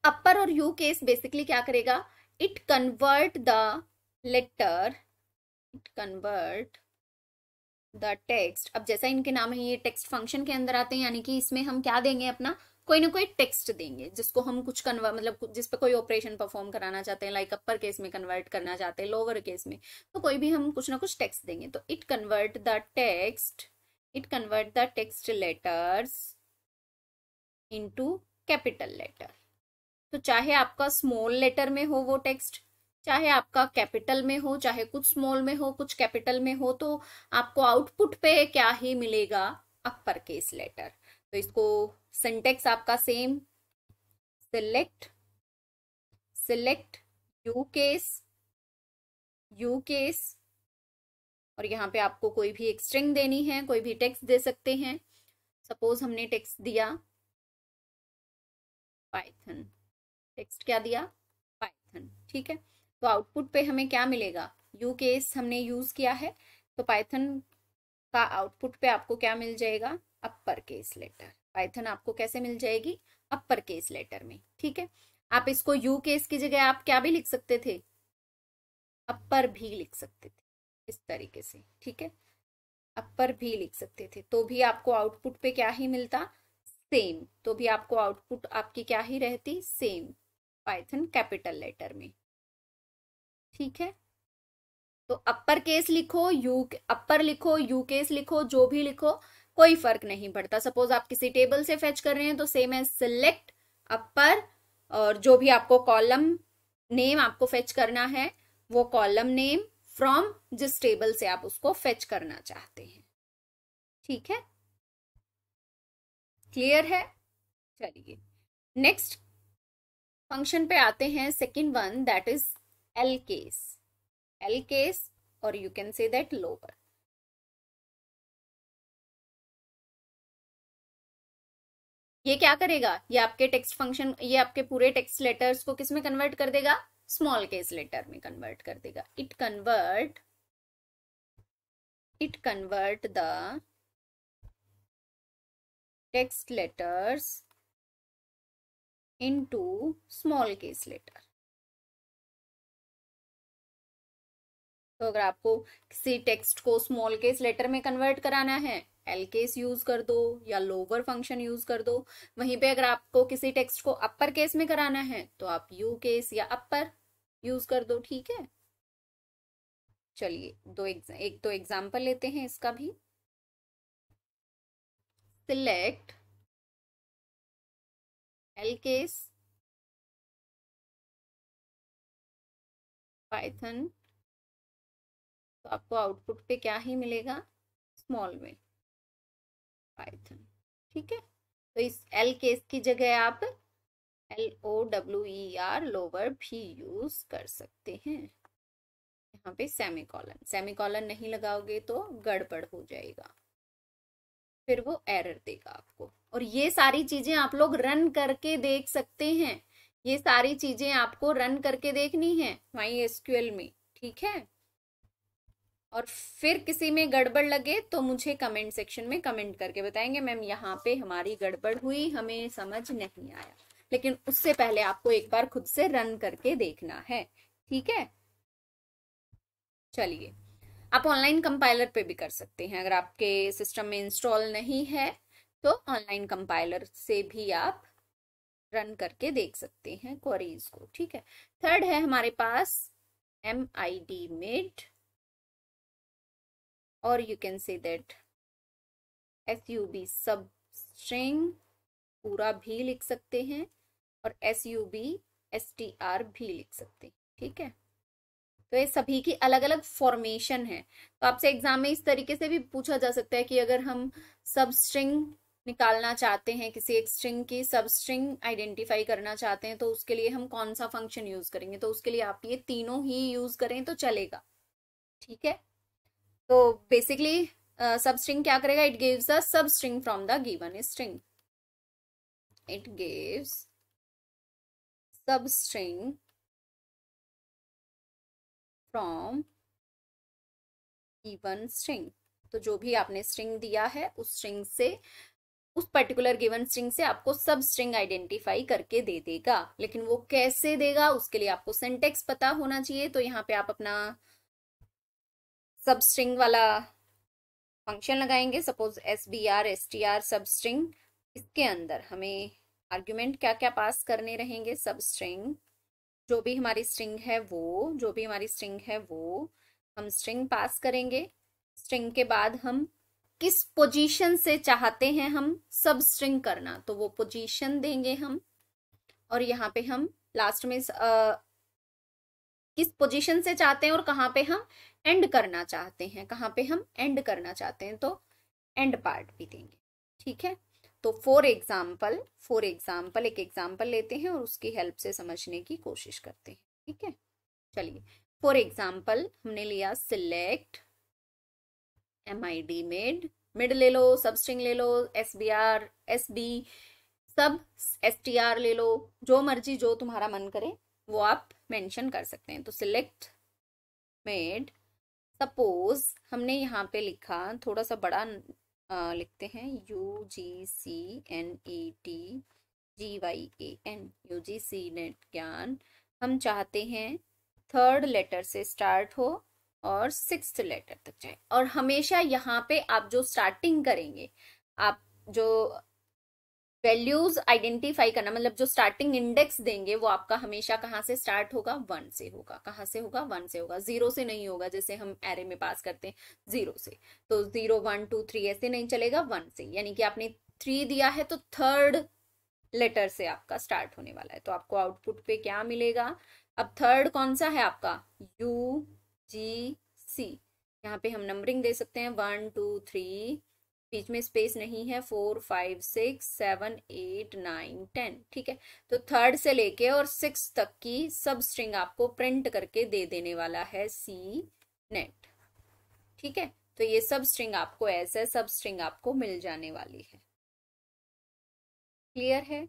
अपर तो और यू केस बेसिकली क्या करेगा it convert the letter convert the text अब जैसा इनके नाम है ये टेक्स्ट फंक्शन के अंदर आते हैं यानी कि इसमें हम क्या देंगे अपना कोई ना कोई टेक्स्ट देंगे जिसको हम कुछ कन्वर्ट मतलब जिस पे कोई ऑपरेशन परफॉर्म कराना चाहते हैं लाइक अपर केस में कन्वर्ट करना चाहते हैं लोअर केस में तो कोई भी हम कुछ ना कुछ टेक्स्ट देंगे तो it convert the text it convert the text letters into capital letter तो चाहे आपका स्मॉल लेटर में हो वो टेक्स्ट चाहे आपका कैपिटल में हो चाहे कुछ स्मॉल में हो कुछ कैपिटल में हो तो आपको आउटपुट पे क्या ही मिलेगा अपर केस लेटर तो इसको सिंटेक्स आपका same select select U case U case और यहाँ पे आपको कोई भी एक स्ट्रिंग देनी है कोई भी टेक्स्ट दे सकते हैं सपोज हमने टेक्स्ट दिया पाइथन टेक्स्ट क्या दिया पाइथन ठीक है तो आउटपुट पे हमें क्या मिलेगा यू केस हमने यूज़ किया है तो पाइथन का आउटपुट पे आपको क्या मिल जाएगा अपर केस लेटर पाइथन आपको कैसे मिल जाएगी अपर केस लेटर में ठीक है आप इसको यू केस की जगह आप क्या भी लिख सकते थे अपर भी लिख सकते थे इस तरीके से ठीक है अपर भी लिख सकते थे तो भी आपको आउटपुट पे क्या ही मिलता सेम तो भी आपको आउटपुट आपकी क्या ही रहती सेम पाइथन कैपिटल लेटर में ठीक है तो अपर केस लिखो यू अपर लिखो यू केस लिखो जो भी लिखो कोई फर्क नहीं पड़ता सपोज आप किसी टेबल से फेच कर रहे हैं तो सेम है सिलेक्ट अपर और जो भी आपको कॉलम नेम आपको फेच करना है वो कॉलम नेम फ्रॉम जिस टेबल से आप उसको फेच करना चाहते हैं ठीक है क्लियर है चलिए नेक्स्ट फंक्शन पे आते हैं second one that is L case और you can say that lower ये क्या करेगा ये आपके टेक्स्ट फंक्शन ये आपके पूरे टेक्स्ट लेटर्स को किसमें कन्वर्ट कर देगा स्मॉल केस लेटर में कन्वर्ट कर देगा it convert it convert the text letters into small case letter तो अगर आपको किसी टेक्स्ट को स्मॉल केस लेटर में कन्वर्ट कराना है एल केस यूज कर दो या लोअर फंक्शन यूज कर दो वहीं पे अगर आपको किसी टेक्स्ट को अपर केस में कराना है तो आप यू केस या अपर यूज कर दो ठीक है चलिए दो एक दो एग्जाम्पल लेते हैं इसका भी सिलेक्ट एल केस पाइथन आपको आउटपुट पे क्या ही मिलेगा स्मॉल में पाइथन ठीक है तो इस एल केस की जगह आप L O W E R lower भी यूज कर सकते हैं यहाँ पे सेमी कॉलन सेमी कॉलन नहीं लगाओगे तो गड़बड़ हो जाएगा फिर वो एरर देगा आपको और ये सारी चीजें आप लोग रन करके देख सकते हैं ये सारी चीजें आपको रन करके देखनी है माई एसक्यूएल में ठीक है और फिर किसी में गड़बड़ लगे तो मुझे कमेंट सेक्शन में कमेंट करके बताएंगे मैम यहाँ पे हमारी गड़बड़ हुई हमें समझ नहीं आया लेकिन उससे पहले आपको एक बार खुद से रन करके देखना है ठीक है चलिए आप ऑनलाइन कंपाइलर पे भी कर सकते हैं अगर आपके सिस्टम में इंस्टॉल नहीं है तो ऑनलाइन कंपाइलर से भी आप रन करके देख सकते हैं क्वेरीज को ठीक है थर्ड है हमारे पास M I D mid or you can say that sub substring पूरा भी लिख सकते हैं और S U B S T R भी लिख सकते हैं ठीक है तो ये सभी की अलग अलग फॉर्मेशन है तो आपसे एग्जाम में इस तरीके से भी पूछा जा सकता है कि अगर हम सब स्ट्रिंग निकालना चाहते हैं किसी एक स्ट्रिंग की सब स्ट्रिंग आइडेंटिफाई करना चाहते हैं तो उसके लिए हम कौन सा फंक्शन यूज करेंगे तो उसके लिए आप ये तीनों ही यूज करें तो चलेगा ठीक है तो बेसिकली सब स्ट्रिंग क्या करेगा it gives the substring from the given string gives substring from given string तो जो भी आपने स्ट्रिंग दिया है उस स्ट्रिंग से उस पर्टिकुलर गिवन स्ट्रिंग से आपको सब स्ट्रिंग आइडेंटिफाई करके दे देगा लेकिन वो कैसे देगा उसके लिए आपको सेंटेक्स पता होना चाहिए तो यहाँ पे आप अपना सब स्ट्रिंग वाला फंक्शन लगाएंगे suppose S B R S T R substring इसके अंदर हमें आर्ग्यूमेंट क्या क्या पास करने रहेंगे सब स्ट्रिंग जो भी हमारी स्ट्रिंग है वो जो भी हमारी स्ट्रिंग है वो हम स्ट्रिंग पास करेंगे स्ट्रिंग के बाद हम किस पोजीशन से चाहते हैं हम सब स्ट्रिंग करना तो वो पोजीशन देंगे हम और यहाँ पे हम लास्ट में किस पोजीशन से चाहते हैं और कहाँ पे हम एंड करना चाहते हैं कहाँ पे हम एंड करना चाहते हैं तो एंड पार्ट भी देंगे ठीक है तो फॉर एग्जाम्पल फॉर एग्जाम्पल एक एग्जाम्पल लेते हैं और उसकी हेल्प से समझने की कोशिश करते हैं ठीक है चलिए फॉर एग्जाम्पल हमने लिया select M I D mid mid ले लो सब स्ट्रिंग ले लो S B R S B sub S T R ले लो जो मर्जी जो तुम्हारा मन करे वो आप मेंशन कर सकते हैं तो सिलेक्ट मेड सपोज हमने यहाँ पे लिखा थोड़ा सा बड़ा आ, लिखते हैं U G C N E T G Y A N U G C NET Gyan हम चाहते हैं थर्ड लेटर से स्टार्ट हो और सिक्स लेटर तक जाए और हमेशा यहाँ पे आप जो स्टार्टिंग करेंगे आप जो वैल्यूज आइडेंटिफाई करना मतलब जो स्टार्टिंग इंडेक्स देंगे वो आपका हमेशा कहाँ से स्टार्ट होगा वन से होगा कहाँ से होगा वन से होगा जीरो से नहीं होगा जैसे हम एरे में पास करते हैं जीरो से तो जीरो वन टू थ्री ऐसे नहीं चलेगा वन से यानी कि आपने थ्री दिया है तो थर्ड लेटर से आपका स्टार्ट होने वाला है तो आपको आउटपुट पे क्या मिलेगा अब थर्ड कौन सा है आपका यू जी सी यहाँ पे हम नंबरिंग दे सकते हैं वन टू थ्री बीच में स्पेस नहीं है four five six seven eight nine ten ठीक है तो थर्ड से लेके और सिक्स तक की सब स्ट्रिंग आपको प्रिंट करके दे देने वाला है सी नेट ठीक है तो ये सब स्ट्रिंग आपको ऐसे सब स्ट्रिंग आपको मिल जाने वाली है क्लियर है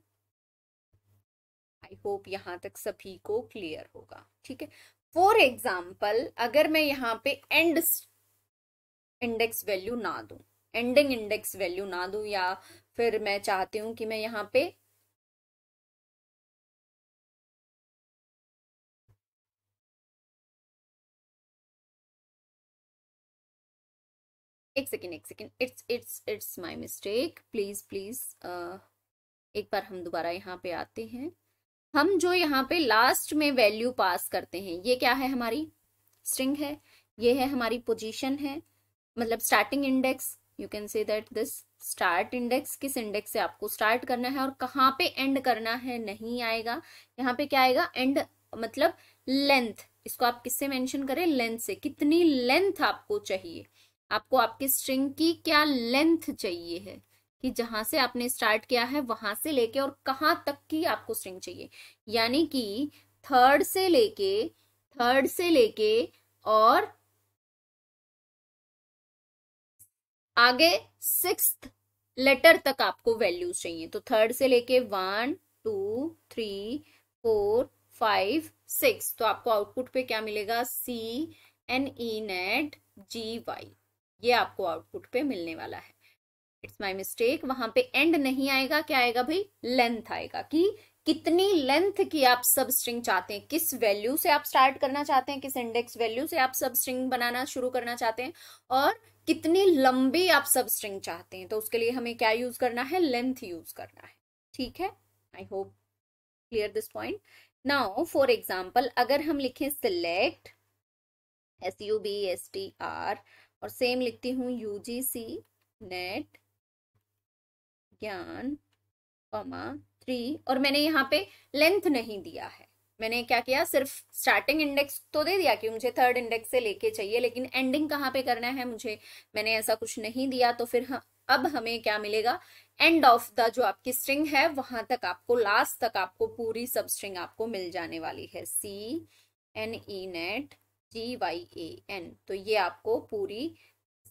आई होप यहां तक सभी को क्लियर होगा ठीक है फॉर एग्जाम्पल अगर मैं यहाँ पे एंड इंडेक्स वैल्यू ना दूं एंडिंग इंडेक्स वैल्यू ना दूं या फिर मैं चाहती हूं कि मैं यहाँ पे एक सेकेंड एक second it's it's it's my mistake please please एक बार हम दोबारा यहाँ पे आते हैं हम जो यहाँ पे लास्ट में वैल्यू पास करते हैं ये क्या है हमारी स्ट्रिंग है ये है हमारी पोजीशन है मतलब starting index you can say that this start index किस इंडेक्स से आपको स्टार्ट करना है और कहाँ पे एंड करना है नहीं आएगा यहाँ पे क्या आएगा एंड मतलब लेंथ इसको आप किससे मेंशन करें लेंथ से कितनी लेंथ आपको चाहिए आपको आपके स्ट्रिंग की क्या लेंथ चाहिए है कि जहां से आपने स्टार्ट किया है वहां से लेके और कहाँ तक की आपको स्ट्रिंग चाहिए यानी कि थर्ड से लेके थर्ड से लेके और आगे सिक्स लेटर तक आपको वैल्यूज चाहिए तो थर्ड से लेके one two three four five six तो आपको आउटपुट पे क्या मिलेगा C N E NET G Y ये आपको आउटपुट पे मिलने वाला है इट्स माई मिस्टेक वहां पे एंड नहीं आएगा क्या आएगा भाई लेंथ आएगा कि कितनी लेंथ की आप सब स्ट्रिंग चाहते हैं किस वैल्यू से आप स्टार्ट करना चाहते हैं किस इंडेक्स वैल्यू से आप सब स्ट्रिंग बनाना शुरू करना चाहते हैं और कितने लंबे आप सब स्ट्रिंग चाहते हैं तो उसके लिए हमें क्या यूज करना है लेंथ यूज करना है ठीक है I hope clear this point now for example अगर हम लिखें select S U B S T R और सेम लिखती हूँ यू जी सी नेट ज्ञान कमा थ्री और मैंने यहाँ पे लेंथ नहीं दिया है मैंने क्या किया सिर्फ स्टार्टिंग इंडेक्स तो दे दिया कि मुझे थर्ड इंडेक्स से लेके चाहिए लेकिन एंडिंग कहाँ पे करना है मुझे मैंने ऐसा कुछ नहीं दिया तो फिर हम अब हमें क्या मिलेगा एंड ऑफ द जो आपकी स्ट्रिंग है वहां तक आपको लास्ट तक आपको पूरी सब स्ट्रिंग आपको मिल जाने वाली है C N E NET G Y A N तो ये आपको पूरी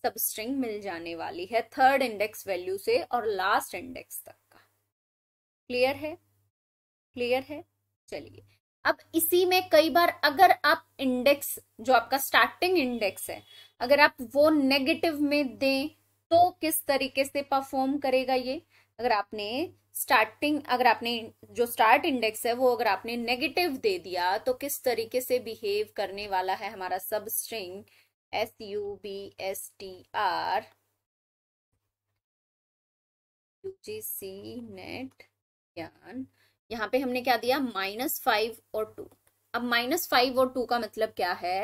सब स्ट्रिंग मिल जाने वाली है थर्ड इंडेक्स वैल्यू से और लास्ट इंडेक्स तक का क्लियर है क्लियर है चलिए अब इसी में कई बार अगर आप इंडेक्स जो आपका स्टार्टिंग इंडेक्स है अगर आप वो नेगेटिव में दें तो किस तरीके से परफॉर्म करेगा ये अगर आपने स्टार्टिंग अगर आपने जो स्टार्ट इंडेक्स है वो अगर आपने नेगेटिव दे दिया तो किस तरीके से बिहेव करने वाला है हमारा substring S U B S T R U G C NET Gyan यहाँ पे हमने क्या दिया माइनस फाइव और टू अब माइनस फाइव और टू का मतलब क्या है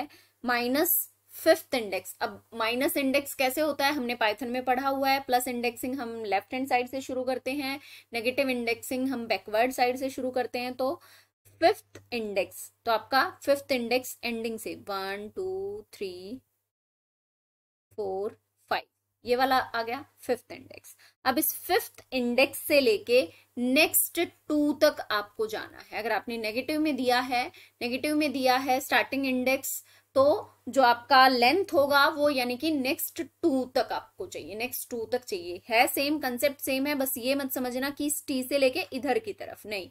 माइनस फिफ्थ इंडेक्स अब माइनस इंडेक्स कैसे होता है हमने पाइथन में पढ़ा हुआ है प्लस इंडेक्सिंग हम लेफ्ट हैंड साइड से शुरू करते हैं नेगेटिव इंडेक्सिंग हम बैकवर्ड साइड से शुरू करते हैं तो फिफ्थ इंडेक्स तो आपका फिफ्थ इंडेक्स एंडिंग से one two three four five ये वाला आ गया फिफ्थ इंडेक्स अब इस फिफ्थ इंडेक्स से लेके नेक्स्ट टू तक आपको जाना है अगर आपने नेगेटिव में दिया है नेगेटिव में दिया है स्टार्टिंग इंडेक्स तो जो आपका लेंथ होगा वो यानी कि नेक्स्ट टू तक आपको चाहिए नेक्स्ट टू तक चाहिए है सेम कंसेप्ट सेम है बस ये मत समझना कि इस टी से लेके इधर की तरफ नहीं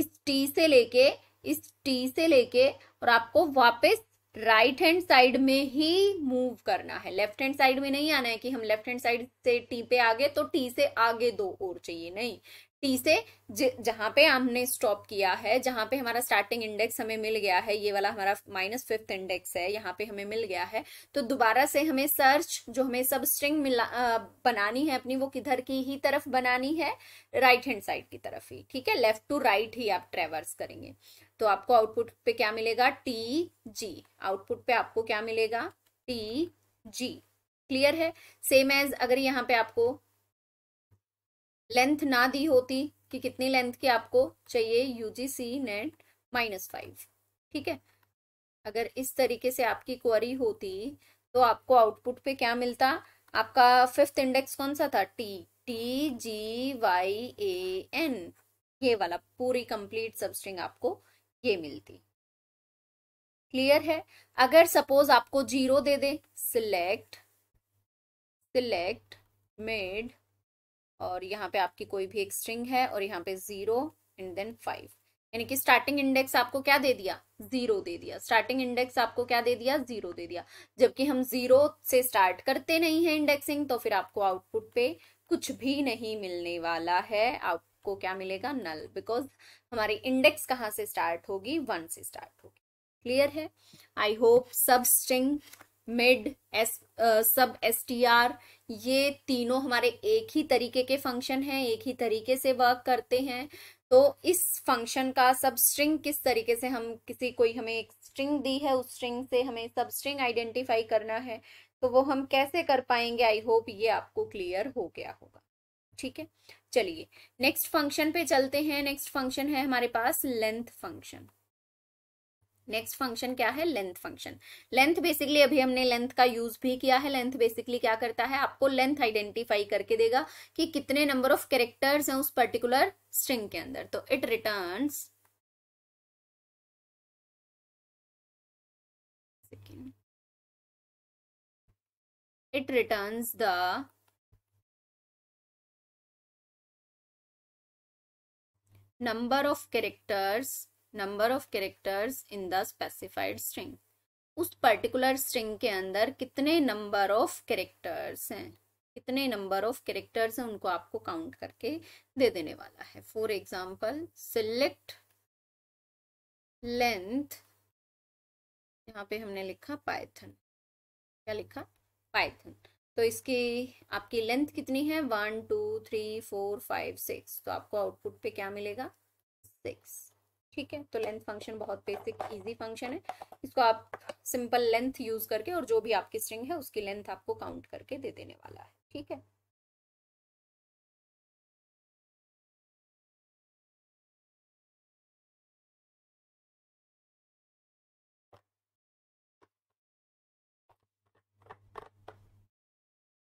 इस टी से लेके इस टी से लेके और आपको वापस राइट हैंड साइड में ही मूव करना है लेफ्ट हैंड साइड में नहीं आना है कि हम लेफ्ट हैंड साइड से टी पे आगे तो टी से आगे दो और चाहिए नहीं टी से जहां पे हमने स्टॉप किया है जहां पे हमारा स्टार्टिंग इंडेक्स हमें मिल गया है ये वाला हमारा माइनस फिफ्थ इंडेक्स है यहाँ पे हमें मिल गया है तो दोबारा से हमें सर्च जो हमें सब स्ट्रिंग बनानी है अपनी वो किधर की ही तरफ बनानी है राइट हैंड साइड की तरफ ही ठीक है लेफ्ट टू राइट ही आप ट्रेवर्स करेंगे तो आपको आउटपुट पे क्या मिलेगा टी जी आउटपुट पे आपको क्या मिलेगा टी जी क्लियर है सेम एज अगर यहाँ पे आपको लेंथ ना दी होती कि कितनी लेंथ की आपको चाहिए यूजीसी नेट माइनस फाइव ठीक है अगर इस तरीके से आपकी क्वारी होती तो आपको आउटपुट पे क्या मिलता आपका फिफ्थ इंडेक्स कौन सा था T T G Y A N ये वाला पूरी कंप्लीट सबस्ट्रिंग आपको ये मिलती क्लियर है अगर सपोज आपको जीरो दे दे सिलेक्ट सिलेक्ट मेड और यहाँ पे आपकी कोई भी एक स्ट्रिंग है और यहाँ पे जीरो एंड देन फाइव यानी कि स्टार्टिंग इंडेक्स आपको क्या दे दिया जीरो दे दिया स्टार्टिंग इंडेक्स आपको क्या दे दिया जीरो दे दिया जबकि हम जीरो से स्टार्ट करते नहीं है इंडेक्सिंग तो फिर आपको आउटपुट पे कुछ भी नहीं मिलने वाला है आपको क्या मिलेगा नल बिकॉज हमारी इंडेक्स कहाँ से स्टार्ट होगी वन से स्टार्ट होगी क्लियर है I hope substring mid S sub S T R ये तीनों हमारे एक ही तरीके के फंक्शन हैं एक ही तरीके से वर्क करते हैं तो इस फंक्शन का सब स्ट्रिंग किस तरीके से हम किसी कोई हमें एक स्ट्रिंग दी है उस स्ट्रिंग से हमें सब स्ट्रिंग आइडेंटिफाई करना है तो वो हम कैसे कर पाएंगे आई होप ये आपको क्लियर हो गया होगा ठीक है चलिए नेक्स्ट फंक्शन पे चलते हैं नेक्स्ट फंक्शन है हमारे पास लेंथ फंक्शन नेक्स्ट फंक्शन क्या है लेंथ फंक्शन लेंथ बेसिकली अभी हमने लेंथ का यूज भी किया है लेंथ बेसिकली क्या करता है आपको लेंथ आइडेंटिफाई करके देगा कि कितने नंबर ऑफ कैरेक्टर्स हैं उस पर्टिकुलर स्ट्रिंग के अंदर तो it return it return the number of characters number of characters in the specified string उस पर्टिकुलर स्ट्रिंग के अंदर कितने नंबर ऑफ कैरेक्टर्स हैं कितने नंबर ऑफ कैरेक्टर्स हैं उनको आपको काउंट करके दे देने वाला है फॉर एग्जाम्पल सिलेक्ट लेंथ यहाँ पे हमने लिखा पाइथन क्या लिखा पाइथन तो इसकी आपकी लेंथ कितनी है one two three four five six तो आपको आउटपुट पे क्या मिलेगा सिक्स ठीक है तो लेंथ फंक्शन बहुत बेसिक इजी फंक्शन है इसको आप सिंपल लेंथ यूज करके और जो भी आपकी स्ट्रिंग है उसकी लेंथ आपको काउंट करके दे देने वाला है ठीक है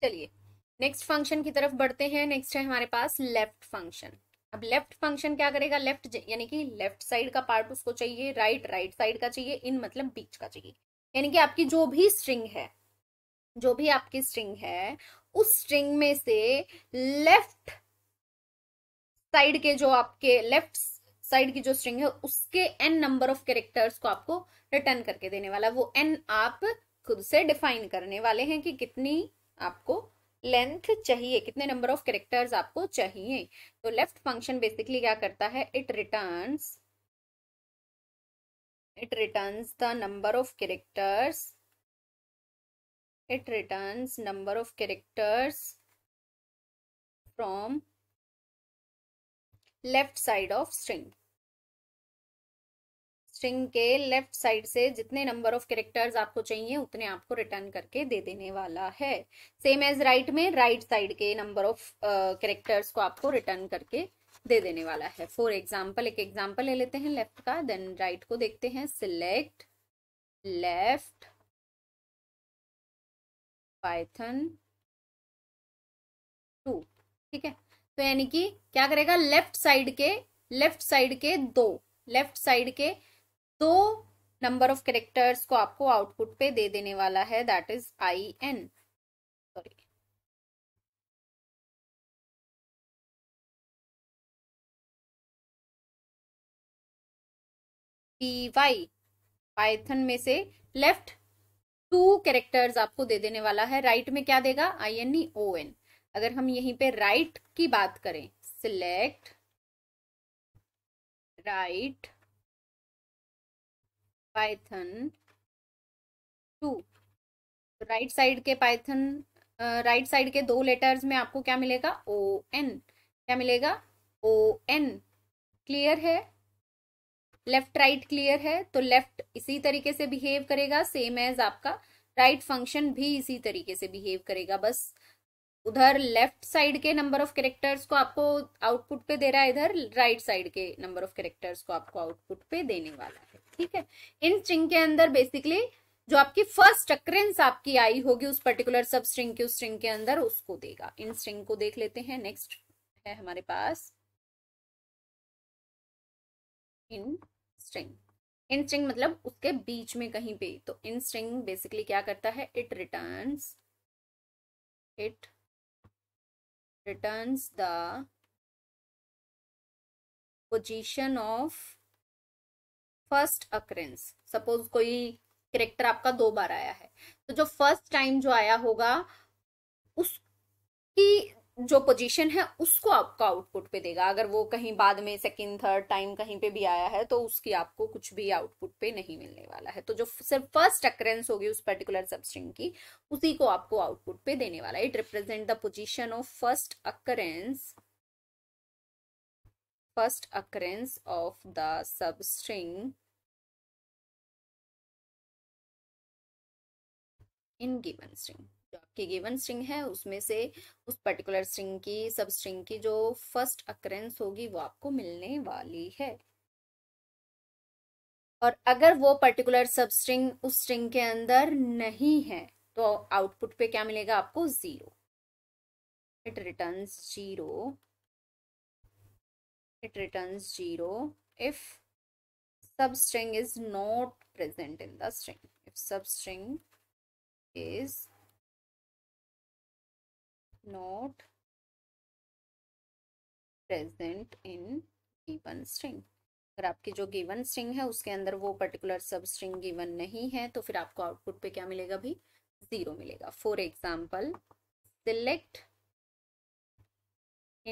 चलिए नेक्स्ट फंक्शन की तरफ बढ़ते हैं नेक्स्ट है हमारे पास लेफ्ट फंक्शन अब लेफ्ट फंक्शन क्या करेगा लेफ्ट यानी कि लेफ्ट साइड का पार्ट उसको चाहिए राइट राइट साइड का चाहिए इन मतलब बीच का चाहिए यानी कि आपकी जो भी स्ट्रिंग है जो भी आपकी स्ट्रिंग है उस स्ट्रिंग में से लेफ्ट साइड के जो आपके लेफ्ट साइड की जो स्ट्रिंग है उसके एन नंबर ऑफ कैरेक्टर्स को आपको रिटर्न करके देने वाला वो एन आप खुद से डिफाइन करने वाले हैं कि कितनी आपको लेंथ चाहिए कितने नंबर ऑफ करेक्टर्स आपको चाहिए तो लेफ्ट फंक्शन बेसिकली क्या करता है it return it return the number of characters it return number of characters from left side of string string के लेफ्ट साइड से जितने नंबर ऑफ कैरेक्टर्स आपको चाहिए उतने आपको रिटर्न करके दे देने वाला है सेम एज राइट में राइट right साइड के नंबर ऑफ कैरेक्टर्स को आपको रिटर्न करके दे देने वाला है फॉर एग्जाम्पल एक एग्जाम्पल ले लेते हैं लेफ्ट का देन राइट right को देखते हैं सिलेक्ट लेफ्ट पाइथन टू ठीक है तो यानी कि क्या करेगा लेफ्ट साइड के लेफ्ट साइड के दो लेफ्ट साइड के दो नंबर ऑफ कैरेक्टर्स को आपको आउटपुट पे दे देने वाला है that is I N sorry P Y Python में से लेफ्ट टू कैरेक्टर्स आपको दे देने वाला है राइट right में क्या देगा I N E O N अगर हम यहीं पे राइट right की बात करें select right right Python two right तो साइड के पाइथन राइट साइड के दो लेटर्स में आपको क्या मिलेगा ओ एन क्या मिलेगा ओ एन क्लियर है लेफ्ट राइट क्लियर है तो लेफ्ट इसी तरीके से बिहेव करेगा सेम एज आपका राइट right फंक्शन भी इसी तरीके से बिहेव करेगा बस उधर लेफ्ट साइड के नंबर ऑफ कैरेक्टर्स को आपको आउटपुट पे दे रहा है इधर राइट right साइड के नंबर ऑफ कैरेक्टर्स को आपको आउटपुट पे देने वाला है ठीक है इन स्ट्रिंग के अंदर बेसिकली जो आपकी फर्स्ट अक्रेंस आपकी आई होगी उस पर्टिकुलर सब स्ट्रिंग की उस स्ट्रिंग के अंदर उसको देगा इन स्ट्रिंग को देख लेते हैं नेक्स्ट है हमारे पास इन स्ट्रिंग इन स्ट्रिंग मतलब उसके बीच में कहीं पे तो इन स्ट्रिंग बेसिकली क्या करता है it return it return the position of first occurrence suppose कोई करेक्टर आपका दो बार आया है तो जो फर्स्ट टाइम जो आया होगा उसकी जो पोजीशन है उसको आपका आउटपुट पे देगा अगर वो कहीं बाद में सेकंड थर्ड टाइम कहीं पे भी आया है तो उसकी आपको कुछ भी आउटपुट पे नहीं मिलने वाला है तो जो सिर्फ फर्स्ट अक्रेंस होगी उस पर्टिकुलर सबस्ट्रिंग की उसी को आपको आउटपुट पे देने वाला है it represent the position of first occurrence first occurrence of the substring in given string जो आपकी गिवन स्ट्रिंग है उसमें से उस पर्टिकुलर स्ट्रिंग की सब स्ट्रिंग की जो फर्स्ट अक्रेंस होगी वो आपको मिलने वाली है और अगर वो पर्टिकुलर सब स्ट्रिंग उस स्ट्रिंग के अंदर नहीं है तो आउटपुट पे क्या मिलेगा आपको zero it return zero it return zero if substring is not present in the string if substring is not present in given string अगर आपकी जो गिवन स्ट्रिंग है उसके अंदर वो पर्टिकुलर सब स्ट्रिंग गिवन नहीं है तो फिर आपको आउटपुट पे क्या मिलेगा भी जीरो मिलेगा for example select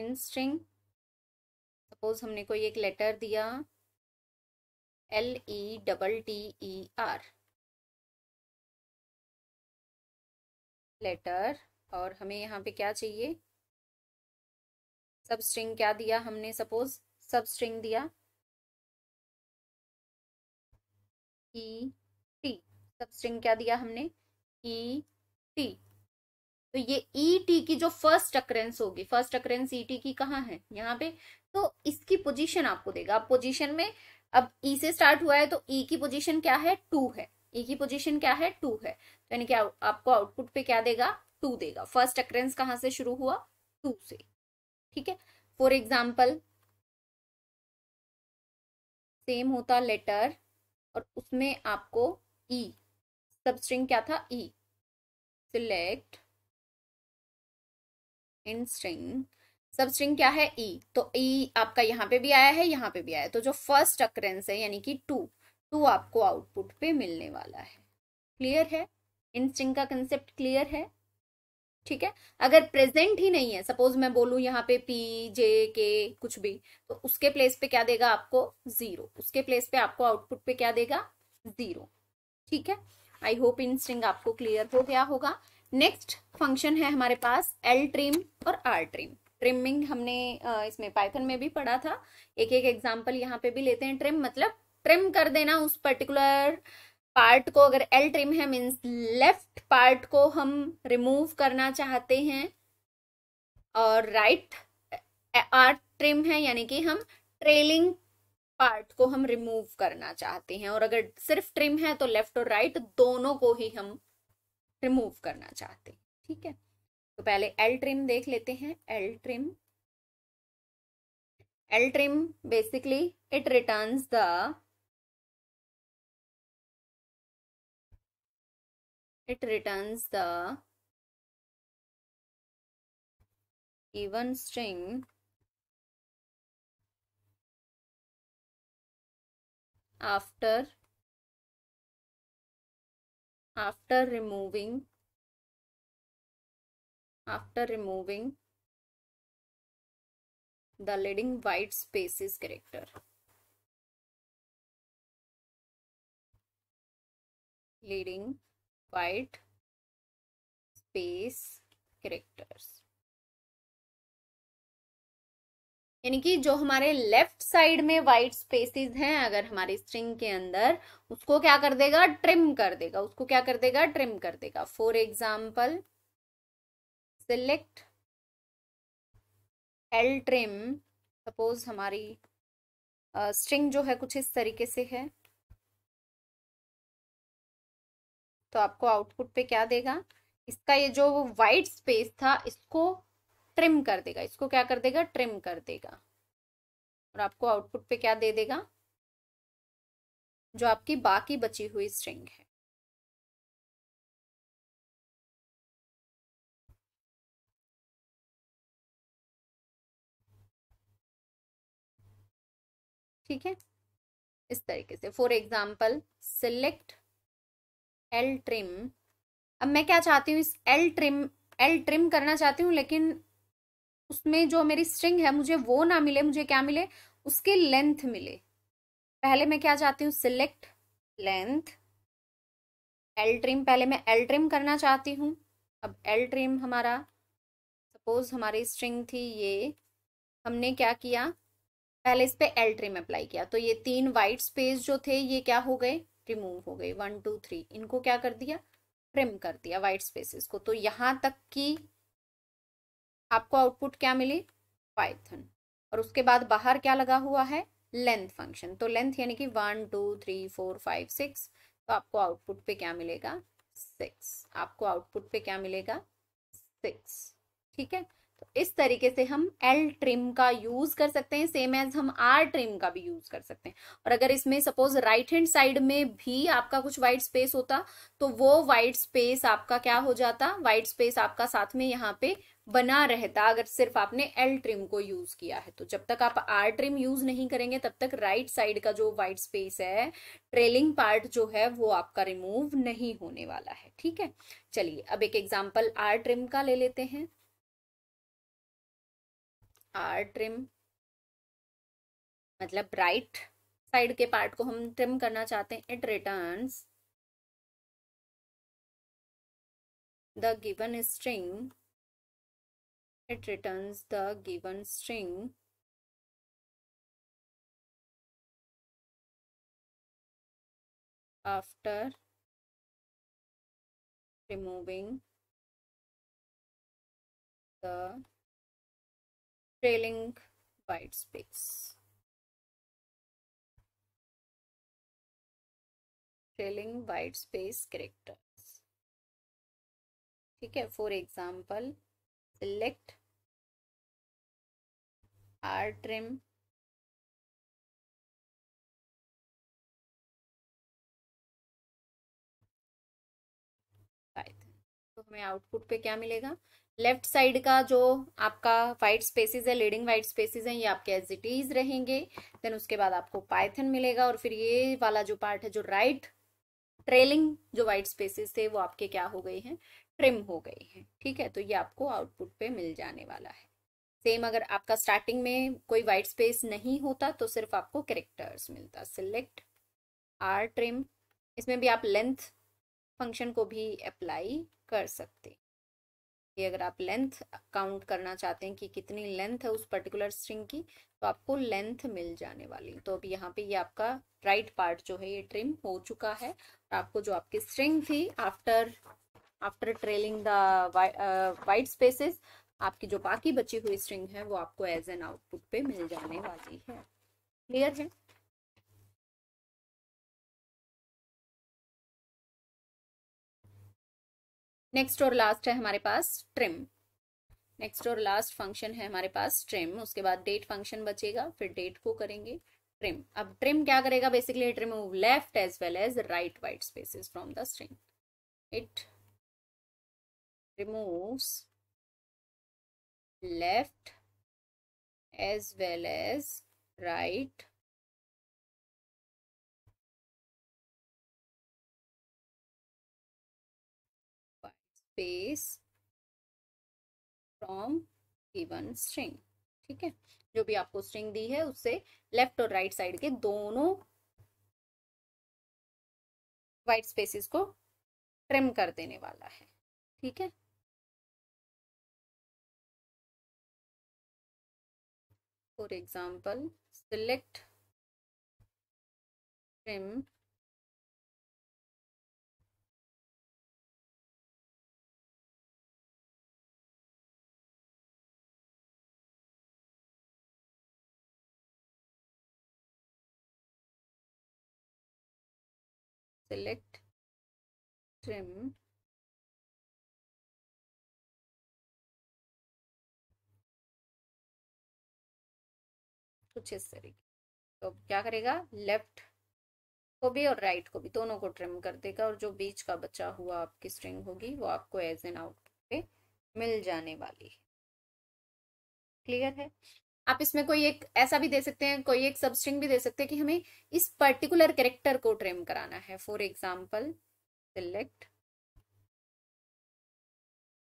in string suppose हमने कोई एक लेटर दिया L E double T E R letter और हमें यहाँ पे क्या चाहिए सब स्ट्रिंग क्या दिया हमने सपोज सब स्ट्रिंग दिया E e, T substring क्या दिया हमने ई e, टी तो ये ई e, टी की जो फर्स्ट अक्रेंस होगी फर्स्ट अक्रेंस ई टी की कहाँ है यहाँ पे तो इसकी पोजीशन आपको देगा आप पोजीशन में अब ई e से स्टार्ट हुआ है तो ई e की पोजीशन क्या है टू है ए की पोजीशन क्या है टू है तो यानी कि आपको आउटपुट पे क्या देगा टू देगा फर्स्ट अक्रेंस कहाँ से शुरू हुआ टू से ठीक है फॉर एग्जाम्पल सेम होता लेटर और उसमें आपको ई सब स्ट्रिंग क्या था E select in string substring क्या है ई e. तो ई e आपका यहाँ पे भी आया है यहाँ पे भी आया है तो जो फर्स्ट अक्रेंस है यानी कि टू तो आपको आउटपुट पे मिलने वाला है क्लियर है इन स्ट्रिंग का कंसेप्ट क्लियर है ठीक है अगर प्रेजेंट ही नहीं है सपोज मैं बोलूं यहाँ पे पी जे के कुछ भी तो उसके प्लेस पे क्या देगा आपको जीरो उसके प्लेस पे आपको आउटपुट पे क्या देगा जीरो ठीक है आई होप इन स्ट्रिंग आपको क्लियर हो गया होगा नेक्स्ट फंक्शन है हमारे पास एल ट्रिम और आर ट्रिम ट्रिमिंग हमने इसमें पाइथन में भी पढ़ा था एक एक एग्जाम्पल यहाँ पे भी लेते हैं ट्रिम मतलब ट्रिम कर देना उस पर्टिकुलर पार्ट को अगर एल ट्रिम है मीन्स लेफ्ट पार्ट को हम रिमूव करना चाहते हैं और राइट आर ट्रिम है यानी कि हम ट्रेलिंग पार्ट को हम रिमूव करना चाहते हैं और अगर सिर्फ ट्रिम है तो लेफ्ट और राइट दोनों को ही हम रिमूव करना चाहते हैं ठीक है तो पहले एल ट्रिम देख लेते हैं L trim L trim basically it returns the it returns the even string after after removing after removing the leading white spaces character leading white space characters यानी कि जो हमारे लेफ्ट साइड में white spaces हैं अगर हमारे string के अंदर उसको क्या कर देगा ट्रिम कर देगा उसको क्या कर देगा ट्रिम कर देगा for example select L trim suppose हमारी स्ट्रिंग uh, जो है कुछ इस तरीके से है तो आपको आउटपुट पे क्या देगा इसका ये जो वाइट स्पेस था इसको ट्रिम कर देगा इसको क्या कर देगा ट्रिम कर देगा और आपको आउटपुट पे क्या दे देगा जो आपकी बाकी बची हुई स्ट्रिंग है ठीक है इस तरीके से for example select L trim अब मैं क्या चाहती हूँ इस एल ट्रिम एल ट्रिम करना चाहती हूँ लेकिन उसमें जो मेरी स्ट्रिंग है मुझे वो ना मिले मुझे क्या मिले उसके लेंथ मिले पहले मैं क्या चाहती हूँ सिलेक्ट लेंथ एल ट्रिम पहले मैं एल ट्रिम करना चाहती हूँ अब एल ट्रिम हमारा सपोज हमारी स्ट्रिंग थी ये हमने क्या किया पहले इस पर एल ट्रिम अप्लाई किया तो ये तीन वाइट स्पेस जो थे ये क्या हो गए रिमूव हो गई वन टू थ्री इनको क्या कर दिया ट्रिम कर दिया वाइट स्पेसेस को तो यहाँ तक की आपको आउटपुट क्या मिली पाइथन और उसके बाद बाहर क्या लगा हुआ है लेंथ फंक्शन तो लेंथ यानी कि one two three four five six तो आपको आउटपुट पे क्या मिलेगा सिक्स आपको आउटपुट पे क्या मिलेगा सिक्स ठीक है इस तरीके से हम एल ट्रिम का यूज कर सकते हैं सेम एज हम आर ट्रिम का भी यूज कर सकते हैं और अगर इसमें सपोज राइट हैंड साइड में भी आपका कुछ वाइट स्पेस होता तो वो वाइट स्पेस आपका क्या हो जाता वाइट स्पेस आपका साथ में यहाँ पे बना रहता अगर सिर्फ आपने एल ट्रिम को यूज किया है तो जब तक आप आर ट्रिम यूज नहीं करेंगे तब तक राइट साइड का जो वाइट स्पेस है ट्रेलिंग पार्ट जो है वो आपका रिमूव नहीं होने वाला है ठीक है चलिए अब एक एग्जाम्पल आर ट्रिम का ले लेते हैं आर ट्रिम मतलब राइट साइड के पार्ट को हम ट्रिम करना चाहते हैं it return the given string it return the given string after removing the trailing white space. Trailing white space characters. ठीक है for example select R trim तो हमें आउटपुट पे क्या मिलेगा लेफ्ट साइड का जो आपका वाइट स्पेसिस है लीडिंग वाइट स्पेसिस हैं ये आपके एज इट इज रहेंगे देन उसके बाद आपको पाइथन मिलेगा और फिर ये वाला जो पार्ट है जो राइट ट्रेलिंग जो वाइट स्पेसिस थे वो आपके क्या हो गए हैं ट्रिम हो गई हैं ठीक है तो ये आपको आउटपुट पे मिल जाने वाला है सेम अगर आपका स्टार्टिंग में कोई वाइट स्पेस नहीं होता तो सिर्फ आपको करेक्टर्स मिलता सिलेक्ट आर ट्रिम इसमें भी आप लेंथ फंक्शन को भी अप्लाई कर सकते कि अगर आप लेंथ काउंट करना चाहते हैं कि कितनी लेंथ है उस पर्टिकुलर स्ट्रिंग की तो आपको लेंथ मिल जाने वाली तो अब यहाँ पे ये आपका राइट पार्ट जो है ये ट्रिम हो चुका है और आपको जो आपकी स्ट्रिंग थी after after trailing the white spaces आपकी जो बाकी बची हुई स्ट्रिंग है वो आपको एज एन आउटपुट पे मिल जाने वाली है क्लियर है नेक्स्ट और लास्ट है हमारे पास ट्रिम नेक्स्ट और लास्ट फंक्शन है हमारे पास ट्रिम उसके बाद डेट फंक्शन बचेगा फिर डेट को करेंगे ट्रिम अब ट्रिम क्या करेगा basically it remove left as well as right white spaces from the string it remove left as well as right space from given string ठीक है जो भी आपको स्ट्रिंग दी है उससे लेफ्ट और राइट right साइड के दोनों वाइट स्पेसिस को ट्रिम कर देने वाला है ठीक है for example select trim select trim कुछ इस तरीके तो क्या करेगा लेफ्ट को भी और राइट को भी दोनों को ट्रिम कर देगा और जो बीच का बचा हुआ आपकी स्ट्रिंग होगी वो आपको एज एन आउटपुट पे मिल जाने वाली है क्लियर है आप इसमें कोई एक ऐसा भी दे सकते हैं कोई एक सबस्ट्रिंग भी दे सकते हैं कि हमें इस पर्टिकुलर कैरेक्टर को ट्रेम कराना है for example select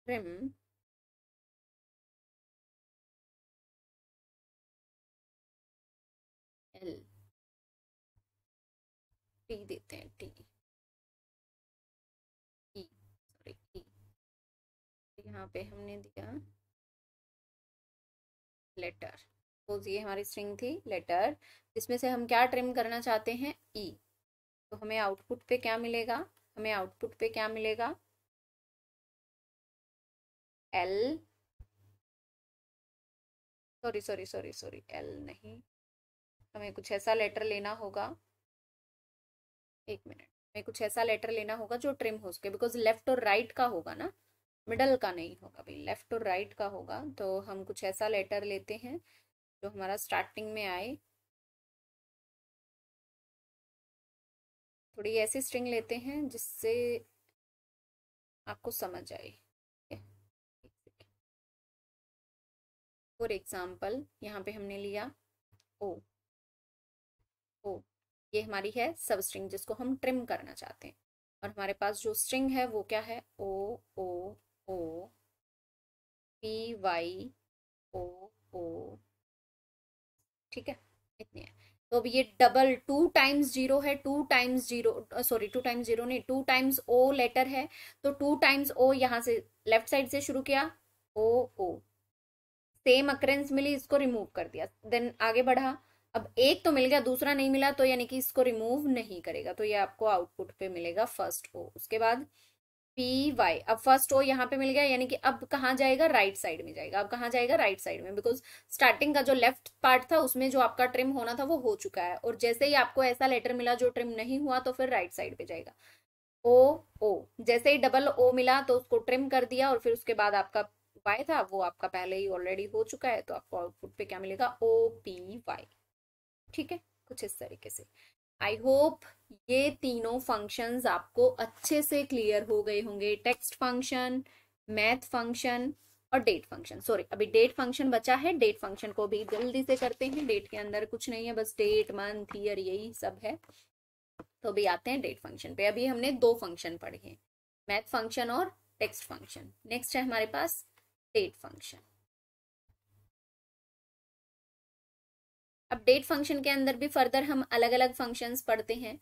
trim L T देते हैं टी सॉरी e, e। यहाँ पे हमने दिया लेटर सपोज तो ये हमारी स्ट्रिंग थी लेटर जिसमें से हम क्या ट्रिम करना चाहते हैं ई e. तो हमें आउटपुट पे क्या मिलेगा हमें आउटपुट पे क्या मिलेगा L sorry sorry sorry sorry L नहीं हमें कुछ ऐसा लेटर लेना होगा एक मिनट हमें कुछ ऐसा लेटर लेना होगा जो ट्रिम हो सके बिकॉज लेफ्ट और राइट right का होगा ना मिडल का नहीं होगा भाई लेफ्ट और राइट का होगा तो हम कुछ ऐसा लेटर लेते हैं जो हमारा स्टार्टिंग में आए थोड़ी ऐसी स्ट्रिंग लेते हैं जिससे आपको समझ आए फॉर एग्जाम्पल यहाँ पे हमने लिया ओ ओ ये हमारी है सब स्ट्रिंग जिसको हम ट्रिम करना चाहते हैं और हमारे पास जो स्ट्रिंग है वो क्या है ओ ओ ओ पी वाई ओ ओ ठीक है इतनी है तो अब ये डबल टू टाइम्स जीरो है two times zero sorry two times zero नहीं टू टाइम्स ओ लेटर है तो टू टाइम्स ओ यहाँ से लेफ्ट साइड से शुरू किया ओ ओ सेम अक्रेंस मिली इसको रिमूव कर दिया देन आगे बढ़ा अब एक तो मिल गया दूसरा नहीं मिला तो यानी कि इसको रिमूव नहीं करेगा तो ये आपको आउटपुट पे मिलेगा फर्स्ट ओ उसके बाद पी वाई अब फर्स्ट ओ यहाँ पे मिल गया यानी कि अब कहाँ जाएगा राइट right साइड में जाएगा अब कहाँ जाएगा राइट right साइड में बिकॉज स्टार्टिंग का जो लेफ्ट पार्ट था उसमें जो आपका ट्रिम होना था वो हो चुका है और जैसे ही आपको ऐसा लेटर मिला जो ट्रिम नहीं हुआ तो फिर राइट right साइड पे जाएगा ओ ओ जैसे ही डबल ओ मिला तो उसको ट्रिम कर दिया और फिर उसके बाद आपका वाई था वो आपका पहले ही ऑलरेडी हो चुका है तो आपको आउटपुट पे क्या मिलेगा ओ पी वाई ठीक है कुछ इस तरीके से आई होप ये तीनों फंक्शंस आपको अच्छे से क्लियर हो गए होंगे टेक्स्ट फंक्शन मैथ फंक्शन और डेट फंक्शन सॉरी अभी डेट फंक्शन बचा है डेट फंक्शन को भी जल्दी से करते हैं डेट के अंदर कुछ नहीं है बस डेट मंथ ईयर यही सब है तो अभी आते हैं डेट फंक्शन पे अभी हमने दो फंक्शन पढ़े हैं मैथ फंक्शन और टेक्स्ट फंक्शन नेक्स्ट है हमारे पास डेट फंक्शन अपडेट फंक्शन के अंदर भी फर्दर हम अलग अलग फंक्शंस पढ़ते हैं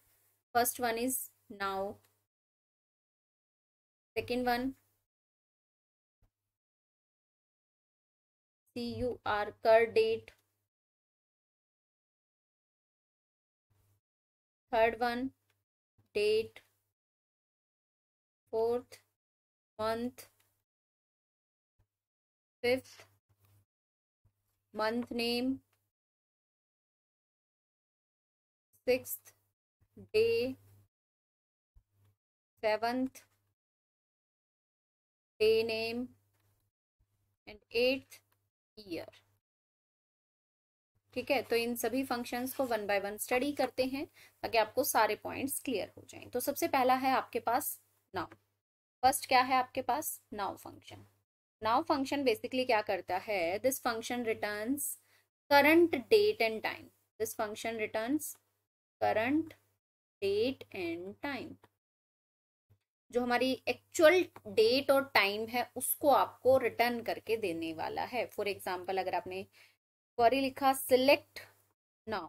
first one is now second one C U R curdate third one date fourth month fifth month name sixth day seventh day name and eighth year ठीक है तो इन सभी फंक्शंस को वन बाय वन स्टडी करते हैं ताकि आपको सारे पॉइंट्स क्लियर हो जाएं तो सबसे पहला है आपके पास नाउ फर्स्ट क्या है आपके पास now function now function basically क्या करता है this function returns current date and time this function returns current date and time जो हमारी एक्चुअल डेट और टाइम है उसको आपको रिटर्न करके देने वाला है फॉर एग्जाम्पल अगर आपने क्वारी लिखा सिलेक्ट नाउ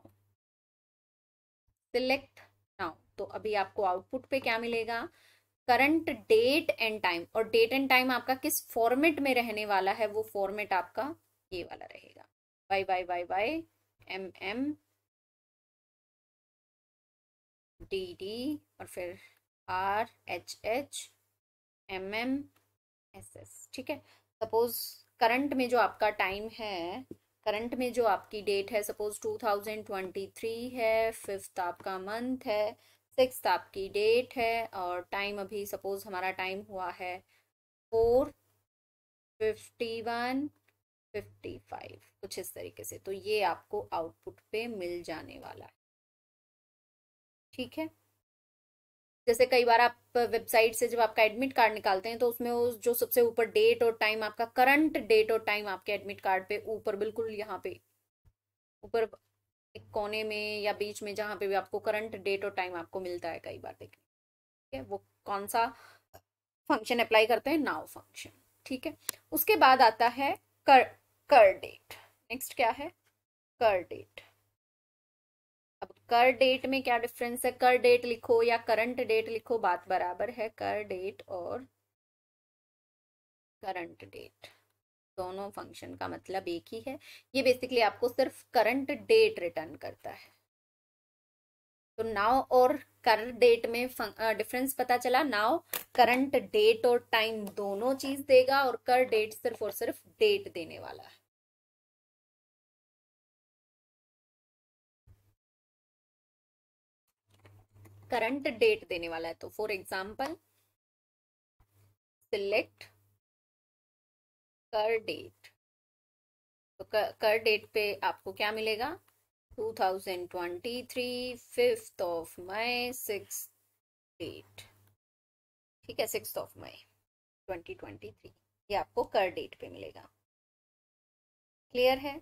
सिलेक्ट नाउ तो अभी आपको आउटपुट पे क्या मिलेगा करंट डेट एंड टाइम और डेट एंड टाइम आपका किस फॉर्मेट में रहने वाला है वो फॉर्मेट आपका ये वाला रहेगा Y Y Y Y M M D D और फिर R H H M M S S ठीक है सपोज करंट में जो आपका टाइम है करंट में जो आपकी डेट है suppose two thousand twenty three है फिफ्थ आपका मंथ है सिक्स आपकी डेट है और टाइम अभी सपोज हमारा टाइम हुआ है four fifty one fifty five कुछ इस तरीके से तो ये आपको आउटपुट पे मिल जाने वाला है ठीक है जैसे कई बार आप वेबसाइट से जब आपका एडमिट कार्ड निकालते हैं तो उसमें उस जो सबसे ऊपर डेट और टाइम आपका करंट डेट और टाइम आपके एडमिट कार्ड पे ऊपर बिल्कुल यहाँ पे ऊपर एक कोने में या बीच में जहाँ पे भी आपको करंट डेट और टाइम आपको मिलता है कई बार देखने ठीक है वो कौन सा फंक्शन अप्लाई करते हैं नाव फंक्शन ठीक है उसके बाद आता है कर कर डेट नेक्स्ट क्या है कर डेट कर डेट में क्या डिफरेंस है कर डेट लिखो या करंट डेट लिखो बात बराबर है कर डेट और करंट डेट दोनों फंक्शन का मतलब एक ही है ये बेसिकली आपको सिर्फ करंट डेट रिटर्न करता है तो नाउ और कर डेट में डिफरेंस पता चला नाउ करंट डेट और टाइम दोनों चीज देगा और कर डेट सिर्फ और सिर्फ डेट देने वाला है करंट डेट देने वाला है तो for example select curdate तो कर, डेट पे आपको क्या मिलेगा 2023 fifth of May six date ठीक है six of May twenty twenty three ये आपको कर डेट पे मिलेगा क्लियर है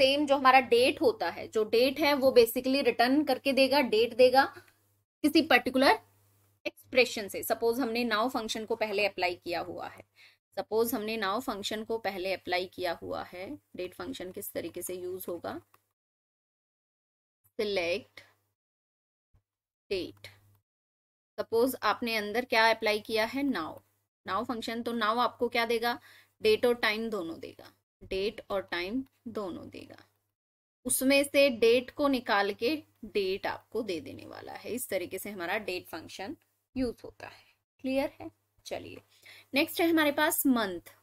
सेम जो हमारा डेट होता है जो डेट है वो बेसिकली रिटर्न करके देगा डेट देगा किसी पर्टिकुलर एक्सप्रेशन से सपोज हमने नाव फंक्शन को पहले अप्लाई किया हुआ है सपोज हमने नाव फंक्शन को पहले अप्लाई किया हुआ है डेट फंक्शन किस तरीके से यूज होगा सिलेक्ट डेट सपोज आपने अंदर क्या अप्लाई किया है नाव नाव फंक्शन तो नाव आपको क्या देगा डेट और टाइम दोनों देगा डेट और टाइम दोनों देगा उसमें से डेट को निकाल के डेट आपको दे देने वाला है इस तरीके से हमारा डेट फंक्शन यूज होता है क्लियर है चलिए नेक्स्ट है हमारे पास मंथ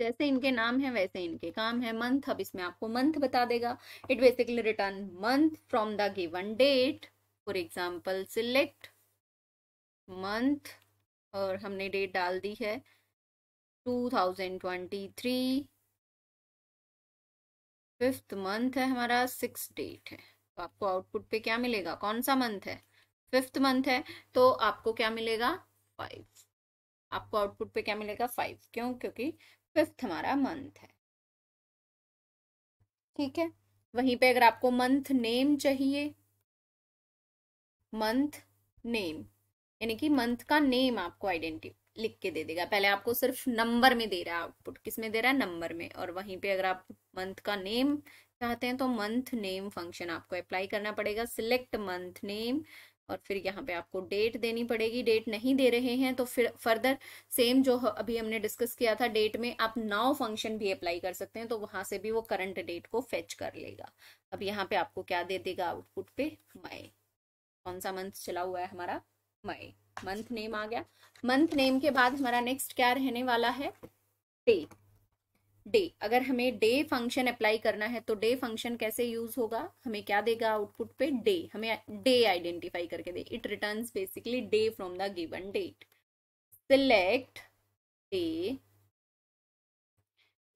जैसे इनके नाम है वैसे इनके काम है मंथ अब इसमें आपको मंथ बता देगा it basically return month from the given date for example select month और हमने डेट डाल दी है 2023 फिफ्थ मंथ है हमारा सिक्स डेट है तो आपको आउटपुट पे क्या मिलेगा कौन सा मंथ है फिफ्थ मंथ है तो आपको क्या मिलेगा फाइव आपको आउटपुट पे क्या मिलेगा फाइव क्यों क्योंकि फिफ्थ हमारा मंथ है ठीक है वहीं पे अगर आपको मंथ नेम चाहिए मंथ नेम यानी कि मंथ का नेम आपको आइडेंटिफाई लिख के दे देगा पहले आपको सिर्फ नंबर में दे रहा है आउटपुट किस में दे रहा है नंबर में और वहीं पे अगर आप मंथ का नेम चाहते हैं तो मंथ नेम फंक्शन आपको अप्लाई करना पड़ेगा सिलेक्ट मंथ नेम और फिर यहाँ पे आपको डेट देनी पड़ेगी डेट नहीं दे रहे हैं तो फिर फर्दर सेम जो अभी हमने डिस्कस किया था डेट में आप नाउ फंक्शन भी अप्लाई कर सकते हैं तो वहां से भी वो करंट डेट को फेच कर लेगा अब यहाँ पे आपको क्या दे देगा आउटपुट पे मई कौन सा मंथ चला हुआ है हमारा मई मंथ नेम आ गया मंथ नेम के बाद हमारा नेक्स्ट क्या रहने वाला है डे डे अगर हमें डे फंक्शन अप्लाई करना है तो डे फंक्शन कैसे यूज होगा हमें क्या देगा आउटपुट पे डे हमें डे आइडेंटिफाई करके दे it return basically day from the given date select day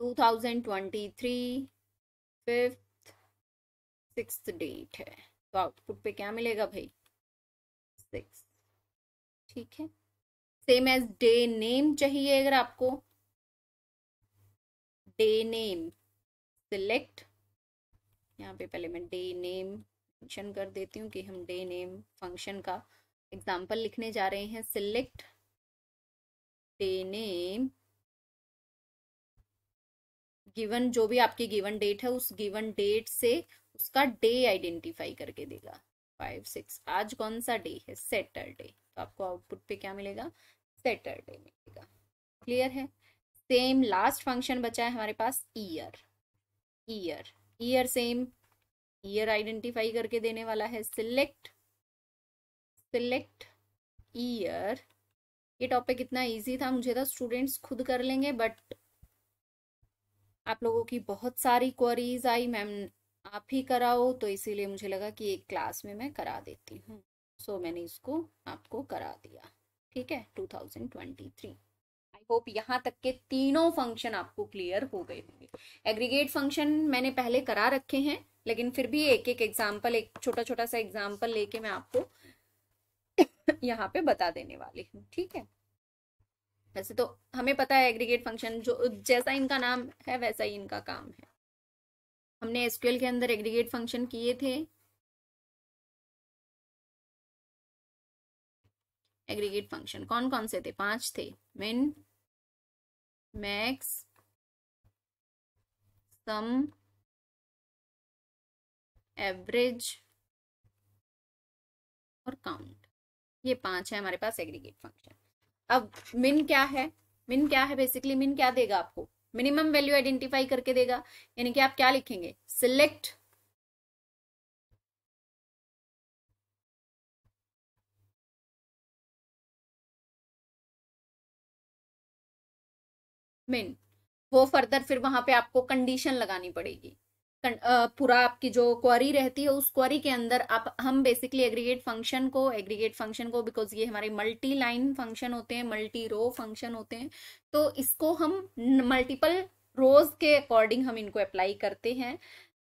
2023 fifth six date है तो आउटपुट पे क्या मिलेगा भाई सिक्स ठीक है सेम एज डे नेम चाहिए अगर आपको डे नेम सिलेक्ट यहाँ पे पहले मैं डे नेम फंक्शन कर देती हूँ कि हम डे नेम फंक्शन का एग्जाम्पल लिखने जा रहे हैं सिलेक्ट डे नेम गिवन जो भी आपकी गिवन डेट है उस गिवन डेट से उसका डे आइडेंटिफाई करके देगा फाइव सिक्स आज कौन सा डे है सैटरडे आपको आउटपुट पे क्या मिलेगा सैटरडे मिलेगा क्लियर है सेम लास्ट फंक्शन बचा है हमारे पास year year year same year identify करके देने वाला है सिलेक्ट सिलेक्ट ईयर ये टॉपिक इतना इजी था मुझे था तो स्टूडेंट्स खुद कर लेंगे बट आप लोगों की बहुत सारी क्वेरीज आई मैम आप ही कराओ तो इसीलिए मुझे लगा कि एक क्लास में मैं करा देती हूँ सो मैंने इसको आपको करा दिया ठीक है 2023 आई होप यहाँ तक के तीनों फंक्शन आपको क्लियर हो गए होंगे एग्रीगेट फंक्शन मैंने पहले करा रखे हैं लेकिन फिर भी एक एक एग्जाम्पल एक छोटा छोटा सा एग्जाम्पल लेके मैं आपको यहाँ पे बता देने वाली हूँ ठीक है वैसे तो हमें पता है एग्रीगेट फंक्शन जो जैसा इनका नाम है वैसा ही इनका काम है हमने एसक्यूएल के अंदर एग्रीगेट फंक्शन किए थे एग्रीगेट फंक्शन कौन कौन से थे पांच थे मिन मैक्स सम एवरेज और काउंट ये पांच है हमारे पास एग्रीगेट फंक्शन अब मिन क्या है मिन क्या है बेसिकली मिन क्या देगा आपको मिनिमम वैल्यू आइडेंटिफाई करके देगा यानी कि आप क्या लिखेंगे सिलेक्ट मिन वो फर्दर फिर वहां पे आपको कंडीशन लगानी पड़ेगी पूरा आपकी जो क्वारी रहती है उस क्वारी के अंदर आप हम बेसिकली एग्रीगेट फंक्शन को एग्रीगेट फंक्शन को बिकॉज ये हमारे मल्टी लाइन फंक्शन होते हैं मल्टी रो फंक्शन होते हैं तो इसको हम मल्टीपल रोज के अकॉर्डिंग हम इनको अप्लाई करते हैं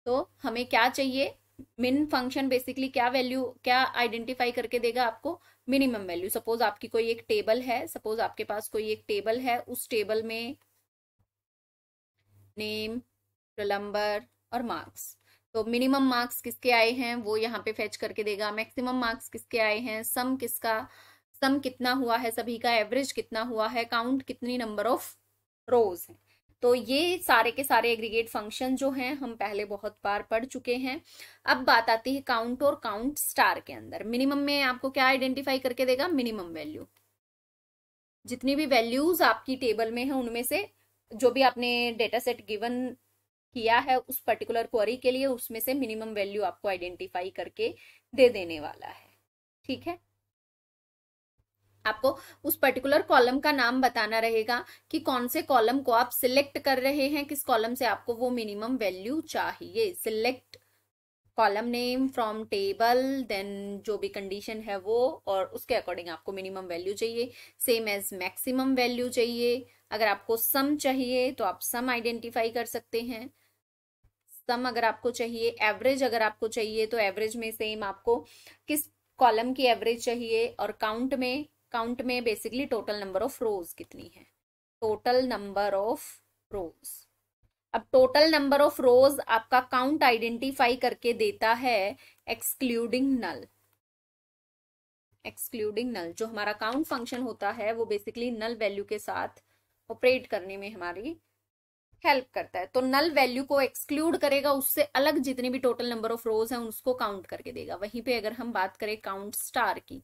तो हमें क्या चाहिए मिन फंक्शन बेसिकली क्या वैल्यू क्या आइडेंटिफाई करके देगा आपको मिनिमम वैल्यू सपोज आपकी कोई एक टेबल है सपोज आपके पास कोई एक टेबल है उस टेबल में नेम प्रलम्बर और मार्क्स तो मिनिमम मार्क्स किसके आए हैं वो यहाँ पे फेच करके देगा मैक्सिमम मार्क्स किसके आए हैं सम किसका सम कितना हुआ है सभी का एवरेज कितना हुआ है काउंट कितनी नंबर ऑफ रोज है तो ये सारे के सारे एग्रीगेट फंक्शन जो हैं हम पहले बहुत बार पढ़ चुके हैं अब बात आती है काउंट और काउंट स्टार के अंदर मिनिमम में आपको क्या आइडेंटिफाई करके देगा मिनिमम वैल्यू जितनी भी वैल्यूज आपकी टेबल में है उनमें से जो भी आपने डेटा सेट गिवन किया है उस पर्टिकुलर क्वारी के लिए उसमें से मिनिमम वैल्यू आपको आइडेंटिफाई करके दे देने वाला है ठीक है आपको उस पर्टिकुलर कॉलम का नाम बताना रहेगा कि कौन से कॉलम को आप सिलेक्ट कर रहे हैं किस कॉलम से आपको वो मिनिमम वैल्यू चाहिए select column name from table then जो भी कंडीशन है वो और उसके अकॉर्डिंग आपको मिनिमम वैल्यू चाहिए सेम एज मैक्सिमम वैल्यू चाहिए अगर आपको सम चाहिए तो आप सम आइडेंटिफाई कर सकते हैं सम अगर आपको चाहिए एवरेज अगर आपको चाहिए तो एवरेज में सेम आपको किस कॉलम की एवरेज चाहिए और काउंट में काउंट में basically total number of rows कितनी है टोटल नंबर ऑफ रोज अब टोटल नंबर ऑफ रोज आपका काउंट आइडेंटिफाई करके देता है एक्सक्लूडिंग नल एक्सक्लूडिंग नल जो हमारा काउंट फंक्शन होता है वो बेसिकली नल वैल्यू के साथ ऑपरेट करने में हमारी हेल्प करता है तो नल वैल्यू को एक्सक्लूड करेगा उससे अलग जितने भी टोटल नंबर ऑफ रोज हैं उसको काउंट करके देगा वहीं पे अगर हम बात करें काउंट स्टार की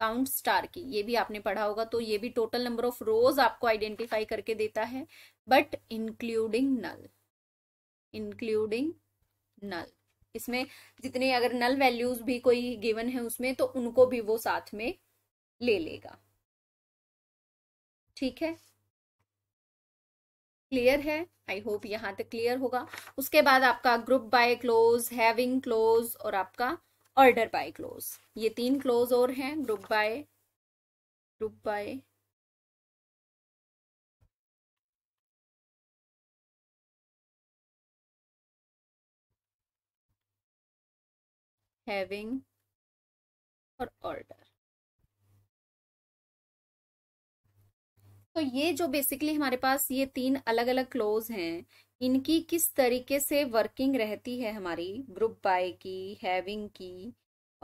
काउंट स्टार की ये भी आपने पढ़ा होगा तो ये भी टोटल नंबर ऑफ रोज आपको आइडेंटिफाई करके देता है but including null including null इसमें जितने अगर नल वैल्यूज भी कोई गिवन है उसमें तो उनको भी वो साथ में ले लेगा ठीक है क्लियर है आई होप यहाँ तक क्लियर होगा उसके बाद आपका group by clause having clause और आपका ऑर्डर बाय क्लोज ये तीन क्लोज और हैं group by group by having और ऑर्डर तो ये जो बेसिकली हमारे पास ये तीन अलग अलग क्लोज हैं इनकी किस तरीके से वर्किंग रहती है हमारी ग्रुप बाय की हैविंग की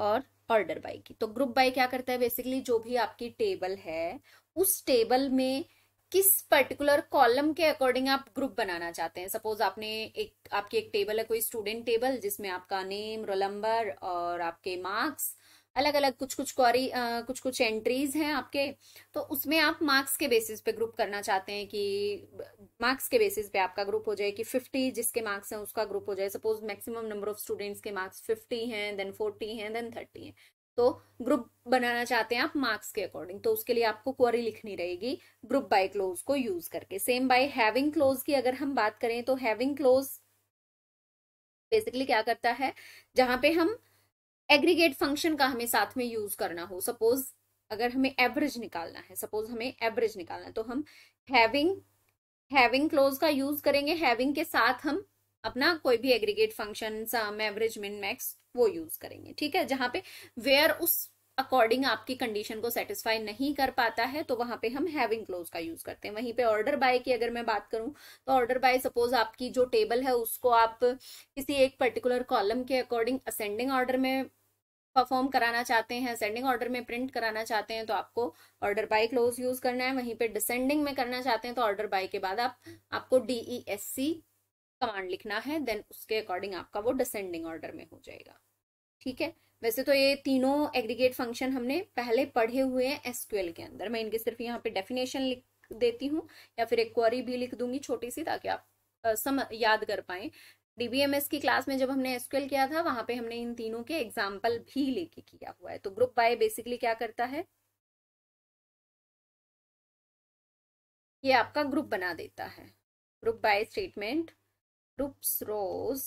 और ऑर्डर बाय की तो ग्रुप बाय क्या करता है बेसिकली जो भी आपकी टेबल है उस टेबल में किस पर्टिकुलर कॉलम के अकॉर्डिंग आप ग्रुप बनाना चाहते हैं सपोज आपने एक आपकी एक टेबल है कोई स्टूडेंट टेबल जिसमें आपका नेम रोल नंबर और आपके मार्क्स अलग अलग कुछ कुछ क्वारी कुछ कुछ एंट्रीज हैं आपके तो उसमें आप मार्क्स के बेसिस पे ग्रुप करना चाहते हैं कि मार्क्स के बेसिस पे आपका ग्रुप हो जाए कि 50 जिसके मार्क्स हैं उसका ग्रुप हो जाए suppose maximum number of students के मार्क्स 50 हैं देन 40 हैं देन 30 हैं तो ग्रुप बनाना चाहते हैं आप मार्क्स के अकॉर्डिंग तो उसके लिए आपको क्वारी लिखनी रहेगी ग्रुप बाय क्लोज को यूज करके सेम बाय हैविंग क्लोज की अगर हम बात करें तो हैविंग क्लोज बेसिकली क्या करता है जहां पे हम एग्रीगेट फंक्शन का हमें साथ में यूज करना हो सपोज अगर हमें एवरेज निकालना है सपोज हमें एवरेज निकालना है तो हम हैविंग हैविंग क्लोज का यूज करेंगे हैविंग के साथ हम अपना कोई भी aggregate function sum average min max वो यूज करेंगे ठीक है जहां पे वेयर उस अकॉर्डिंग आपकी कंडीशन को सेटिस्फाई नहीं कर पाता है तो वहां पे हम हैविंग क्लोज का यूज करते हैं वहीं पे ऑर्डर बाय की अगर मैं बात करूं तो ऑर्डर बाय सपोज आपकी जो टेबल है उसको आप किसी एक पर्टिकुलर कॉलम के अकॉर्डिंग असेंडिंग ऑर्डर में परफॉर्म कराना चाहते हैं असेंडिंग ऑर्डर में प्रिंट कराना चाहते हैं तो आपको ऑर्डर बाय क्लोज यूज करना है वहीं पे डिसेंडिंग में करना चाहते हैं तो ऑर्डर बाय के बाद आप आपको सी कमांड e लिखना है देन उसके अकॉर्डिंग आपका वो डिसेंडिंग ऑर्डर में हो जाएगा ठीक है वैसे तो ये तीनों एग्रीगेट फंक्शन हमने पहले पढ़े हुए हैं एसक्यूएल के अंदर मैं इनके सिर्फ यहाँ पे डेफिनेशन लिख देती हूँ या फिर एक क्वारी भी लिख दूंगी छोटी सी ताकि आप सम याद कर पाए डीबीएमएस की क्लास में जब हमने एसक्यूएल किया था वहां पे हमने इन तीनों के एग्जाम्पल भी लेके किया हुआ है तो ग्रुप बाय बेसिकली क्या करता है ये आपका ग्रुप बना देता है group by statement groups rows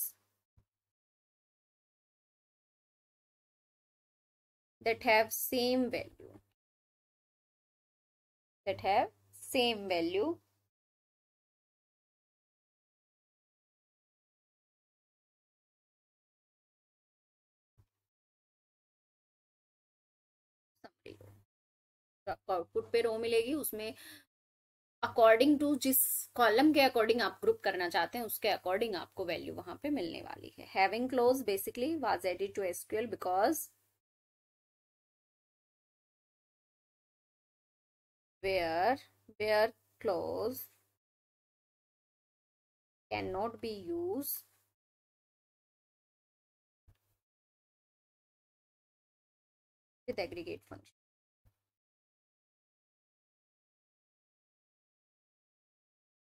that have same value that have same value तो आउटपुट पे रो मिलेगी उसमें अकॉर्डिंग टू जिस कॉलम के अकॉर्डिंग आप ग्रुप करना चाहते हैं उसके अकॉर्डिंग आपको वैल्यू वहां पे मिलने वाली है having clause basically was added to SQL because wear wear clothes cannot be used with aggregate function.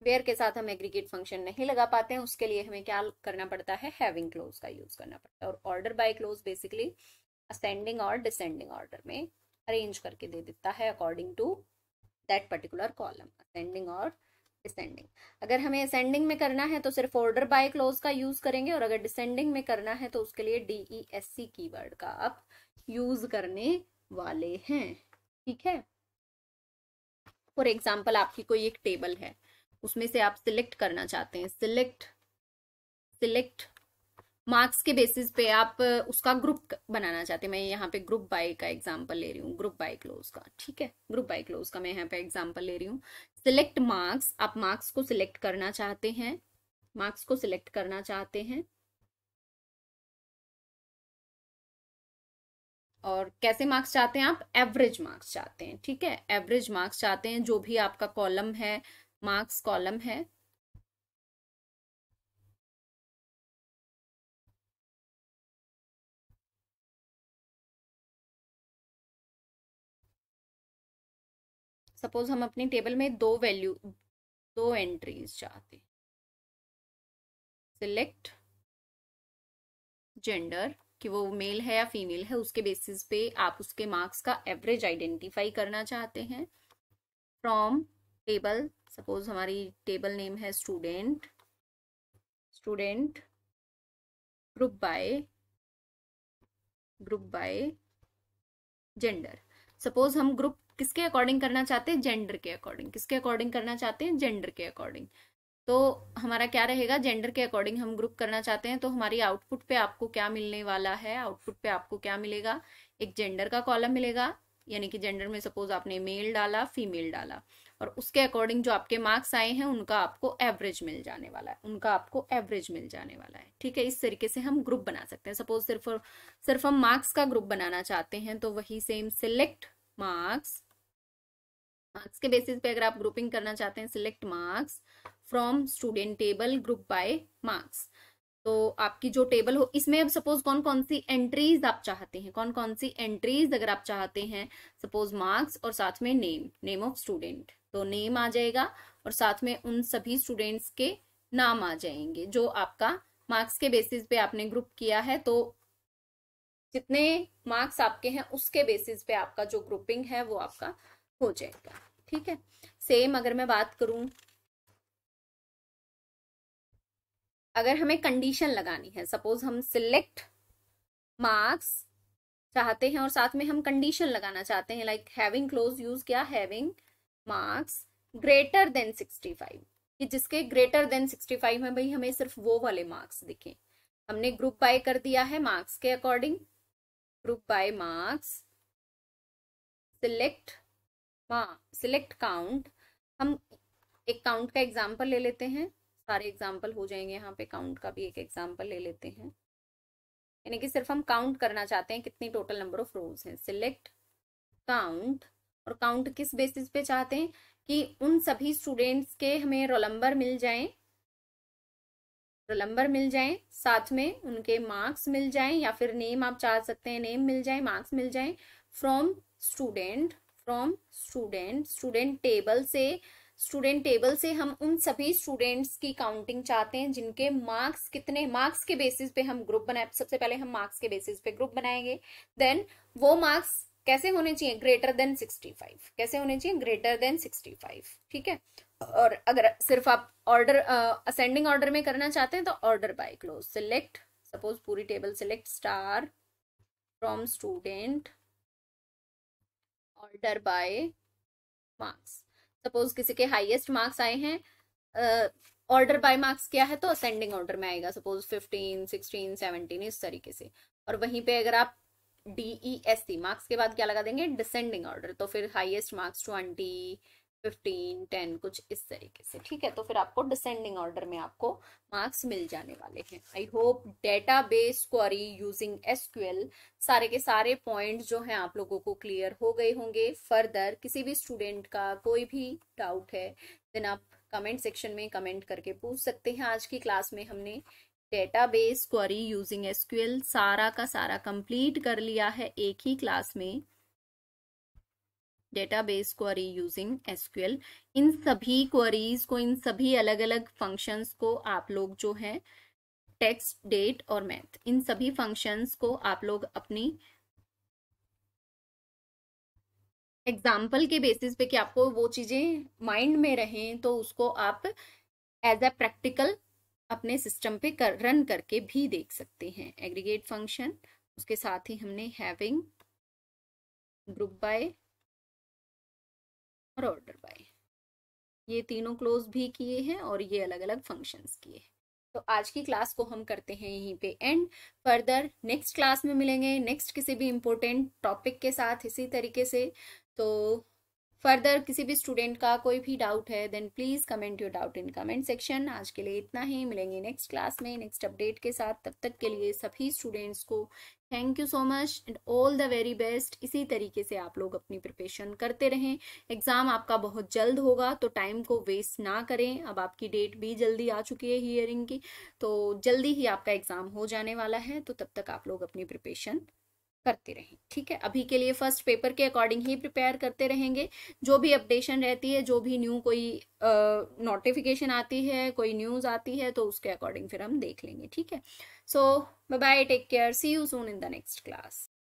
Where के साथ हम एग्रीगेट फंक्शन नहीं लगा पाते हैं उसके लिए हमें क्या करना पड़ता है हैविंग क्लोज का यूज करना पड़ता है और order by clause basically ascending और डिसेंडिंग ऑर्डर में अरेंज करके दे देता है according to that particular column ascending और डिसेंडिंग अगर हमें असेंडिंग में करना है तो सिर्फ ऑर्डर बाय क्लोज का यूज करेंगे और अगर डिसेंडिंग में करना है तो उसके लिए डी ई एस सी की वर्ड का आप यूज करने वाले हैं ठीक है फॉर एग्जाम्पल आपकी कोई एक टेबल है उसमें से आप सिलेक्ट करना चाहते हैं सिलेक्ट सिलेक्ट मार्क्स के बेसिस पे आप उसका ग्रुप बनाना चाहते हैं मैं यहाँ पे ग्रुप बाय का एग्जांपल ले रही हूँ ग्रुप बाय क्लोज का ठीक है ग्रुप बाय क्लोज का मैं यहाँ पे एग्जांपल ले रही हूँ सिलेक्ट मार्क्स आप मार्क्स को सिलेक्ट करना चाहते हैं मार्क्स को सिलेक्ट करना चाहते हैं और कैसे मार्क्स चाहते हैं आप एवरेज मार्क्स चाहते हैं ठीक है एवरेज मार्क्स चाहते हैं जो भी आपका कॉलम है मार्क्स कॉलम है सपोज हम अपनी टेबल में दो वैल्यू दो एंट्रीज चाहते सिलेक्ट जेंडर कि वो मेल है या फीमेल है उसके बेसिस पे आप उसके मार्क्स का एवरेज आइडेंटिफाई करना चाहते हैं फ्रॉम टेबल सपोज हमारी टेबल नेम है student student group by group by gender suppose हम ग्रुप किसके अकॉर्डिंग करना चाहते हैं जेंडर के अकॉर्डिंग किसके अकॉर्डिंग करना चाहते हैं जेंडर के अकॉर्डिंग तो हमारा क्या रहेगा जेंडर के अकॉर्डिंग हम ग्रुप करना चाहते हैं तो हमारी आउटपुट पे आपको क्या मिलने वाला है आउटपुट पे आपको क्या मिलेगा एक जेंडर का कॉलम मिलेगा यानी कि जेंडर में सपोज आपने मेल डाला फीमेल डाला और उसके अकॉर्डिंग जो आपके मार्क्स आए हैं उनका आपको एवरेज मिल जाने वाला है उनका आपको एवरेज मिल जाने वाला है ठीक है इस तरीके से हम ग्रुप बना सकते हैं सपोज सिर्फ सिर्फ हम मार्क्स का ग्रुप बनाना चाहते हैं तो वही सेम सिलेक्ट मार्क्स मार्क्स के बेसिस पे अगर आप ग्रुपिंग करना चाहते हैं select marks from student table group by marks तो आपकी जो टेबल हो इसमें अब सपोज कौन कौन सी एंट्रीज आप चाहते हैं कौन कौन सी एंट्रीज अगर आप चाहते हैं सपोज मार्क्स और साथ में नेम नेम ऑफ स्टूडेंट तो नेम आ जाएगा और साथ में उन सभी स्टूडेंट्स के नाम आ जाएंगे जो आपका मार्क्स के बेसिस पे आपने ग्रुप किया है तो जितने मार्क्स आपके हैं उसके बेसिस पे आपका जो ग्रुपिंग है वो आपका हो जाएगा ठीक है सेम अगर मैं बात करूं अगर हमें कंडीशन लगानी है सपोज हम सिलेक्ट मार्क्स चाहते हैं और साथ में हम कंडीशन लगाना चाहते हैं लाइक हैविंग क्लोज यूज क्या having marks greater than sixty five कि जिसके ग्रेटर देन सिक्सटी फाइव में भाई हमें सिर्फ वो वाले मार्क्स दिखे हमने ग्रुप बाय कर दिया है मार्क्स के according group by marks select select count हम एक काउंट का एग्जाम्पल ले लेते हैं सारे एग्जाम्पल हो जाएंगे यहाँ पे काउंट का भी एक एग्जाम्पल ले लेते हैं यानी कि सिर्फ हम काउंट करना चाहते हैं कितनी टोटल नंबर ऑफ रोज हैं सिलेक्ट काउंट और काउंट किस बेसिस पे चाहते हैं कि उन सभी स्टूडेंट्स के हमें रोल नंबर मिल जाए रोल नंबर मिल जाए साथ में उनके मार्क्स मिल जाए या फिर नेम आप चाह सकते हैं नेम मिल जाए मार्क्स मिल जाए from student from student student table से स्टूडेंट टेबल से हम उन सभी स्टूडेंट्स की काउंटिंग चाहते हैं जिनके मार्क्स कितने मार्क्स के बेसिस पे हम ग्रुप बनाए सबसे पहले हम मार्क्स के बेसिस पे ग्रुप बनाएंगे देन वो मार्क्स कैसे होने चाहिए ग्रेटर देन 65 कैसे होने चाहिए ग्रेटर देन 65 ठीक है और अगर सिर्फ आप ऑर्डर असेंडिंग ऑर्डर में करना चाहते हैं तो order by clause select suppose पूरी table select star from student order by marks suppose किसी के हाईएस्ट मार्क्स आए हैं ऑर्डर बाय मार्क्स क्या है तो असेंडिंग ऑर्डर में आएगा सपोज फिफ्टीन सिक्सटीन सेवनटीन इस तरीके से और वहीं पे अगर आप D E S C marks के बाद क्या लगा देंगे डिसेंडिंग ऑर्डर तो फिर highest marks twenty fifteen ten कुछ इस तरीके से ठीक है तो फिर आपको डिसेंडिंग ऑर्डर में आपको मार्क्स मिल जाने वाले हैं I hope database query using SQL सारे के सारे पॉइंट जो हैं आप लोगों को क्लियर हो गए होंगे फर्दर किसी भी स्टूडेंट का कोई भी डाउट है देन आप कमेंट सेक्शन में कमेंट करके पूछ सकते हैं आज की क्लास में हमने database query using SQL सारा का सारा कंप्लीट कर लिया है एक ही क्लास में डेटाबेस क्वेरी यूजिंग एसक्यूएल इन सभी क्वेरीज को इन सभी अलग अलग फंक्शंस को आप लोग जो है टेक्स्ट डेट और मैथ इन सभी फंक्शंस को आप लोग अपनी एग्जाम्पल के बेसिस पे कि आपको वो चीज़ें माइंड में रहें तो उसको आप एज ए प्रैक्टिकल अपने सिस्टम पे कर रन करके भी देख सकते हैं एग्रीगेट फंक्शन उसके साथ ही हमने हैविंग ग्रुप बाय और ऑर्डर बाय ये तीनों क्लोज भी किए हैं और ये अलग अलग फंक्शंस किए हैं तो आज की क्लास को हम करते हैं यहीं पे एंड फर्दर नेक्स्ट क्लास में मिलेंगे नेक्स्ट किसी भी इम्पोर्टेंट टॉपिक के साथ इसी तरीके से तो फर्दर किसी भी स्टूडेंट का कोई भी डाउट है then please comment your doubt in comment section आज के लिए इतना ही मिलेंगे नेक्स्ट क्लास में नेक्स्ट अपडेट के साथ तब तक के लिए सभी स्टूडेंट्स को thank you so much and all the very best इसी तरीके से आप लोग अपनी प्रिपरेशन करते रहें एग्ज़ाम आपका बहुत जल्द होगा तो टाइम को वेस्ट ना करें अब आपकी डेट भी जल्दी आ चुकी है हियरिंग की तो जल्दी ही आपका एग्ज़ाम हो जाने वाला है तो तब तक आप लोग अपनी प्रिपरेशन करते रहें ठीक है अभी के लिए फर्स्ट पेपर के अकॉर्डिंग ही प्रिपेयर करते रहेंगे जो भी अपडेशन रहती है जो भी न्यू कोई नोटिफिकेशन आती है कोई न्यूज़ आती है तो उसके अकॉर्डिंग फिर हम देख लेंगे ठीक है so bye bye take care see you soon in the next class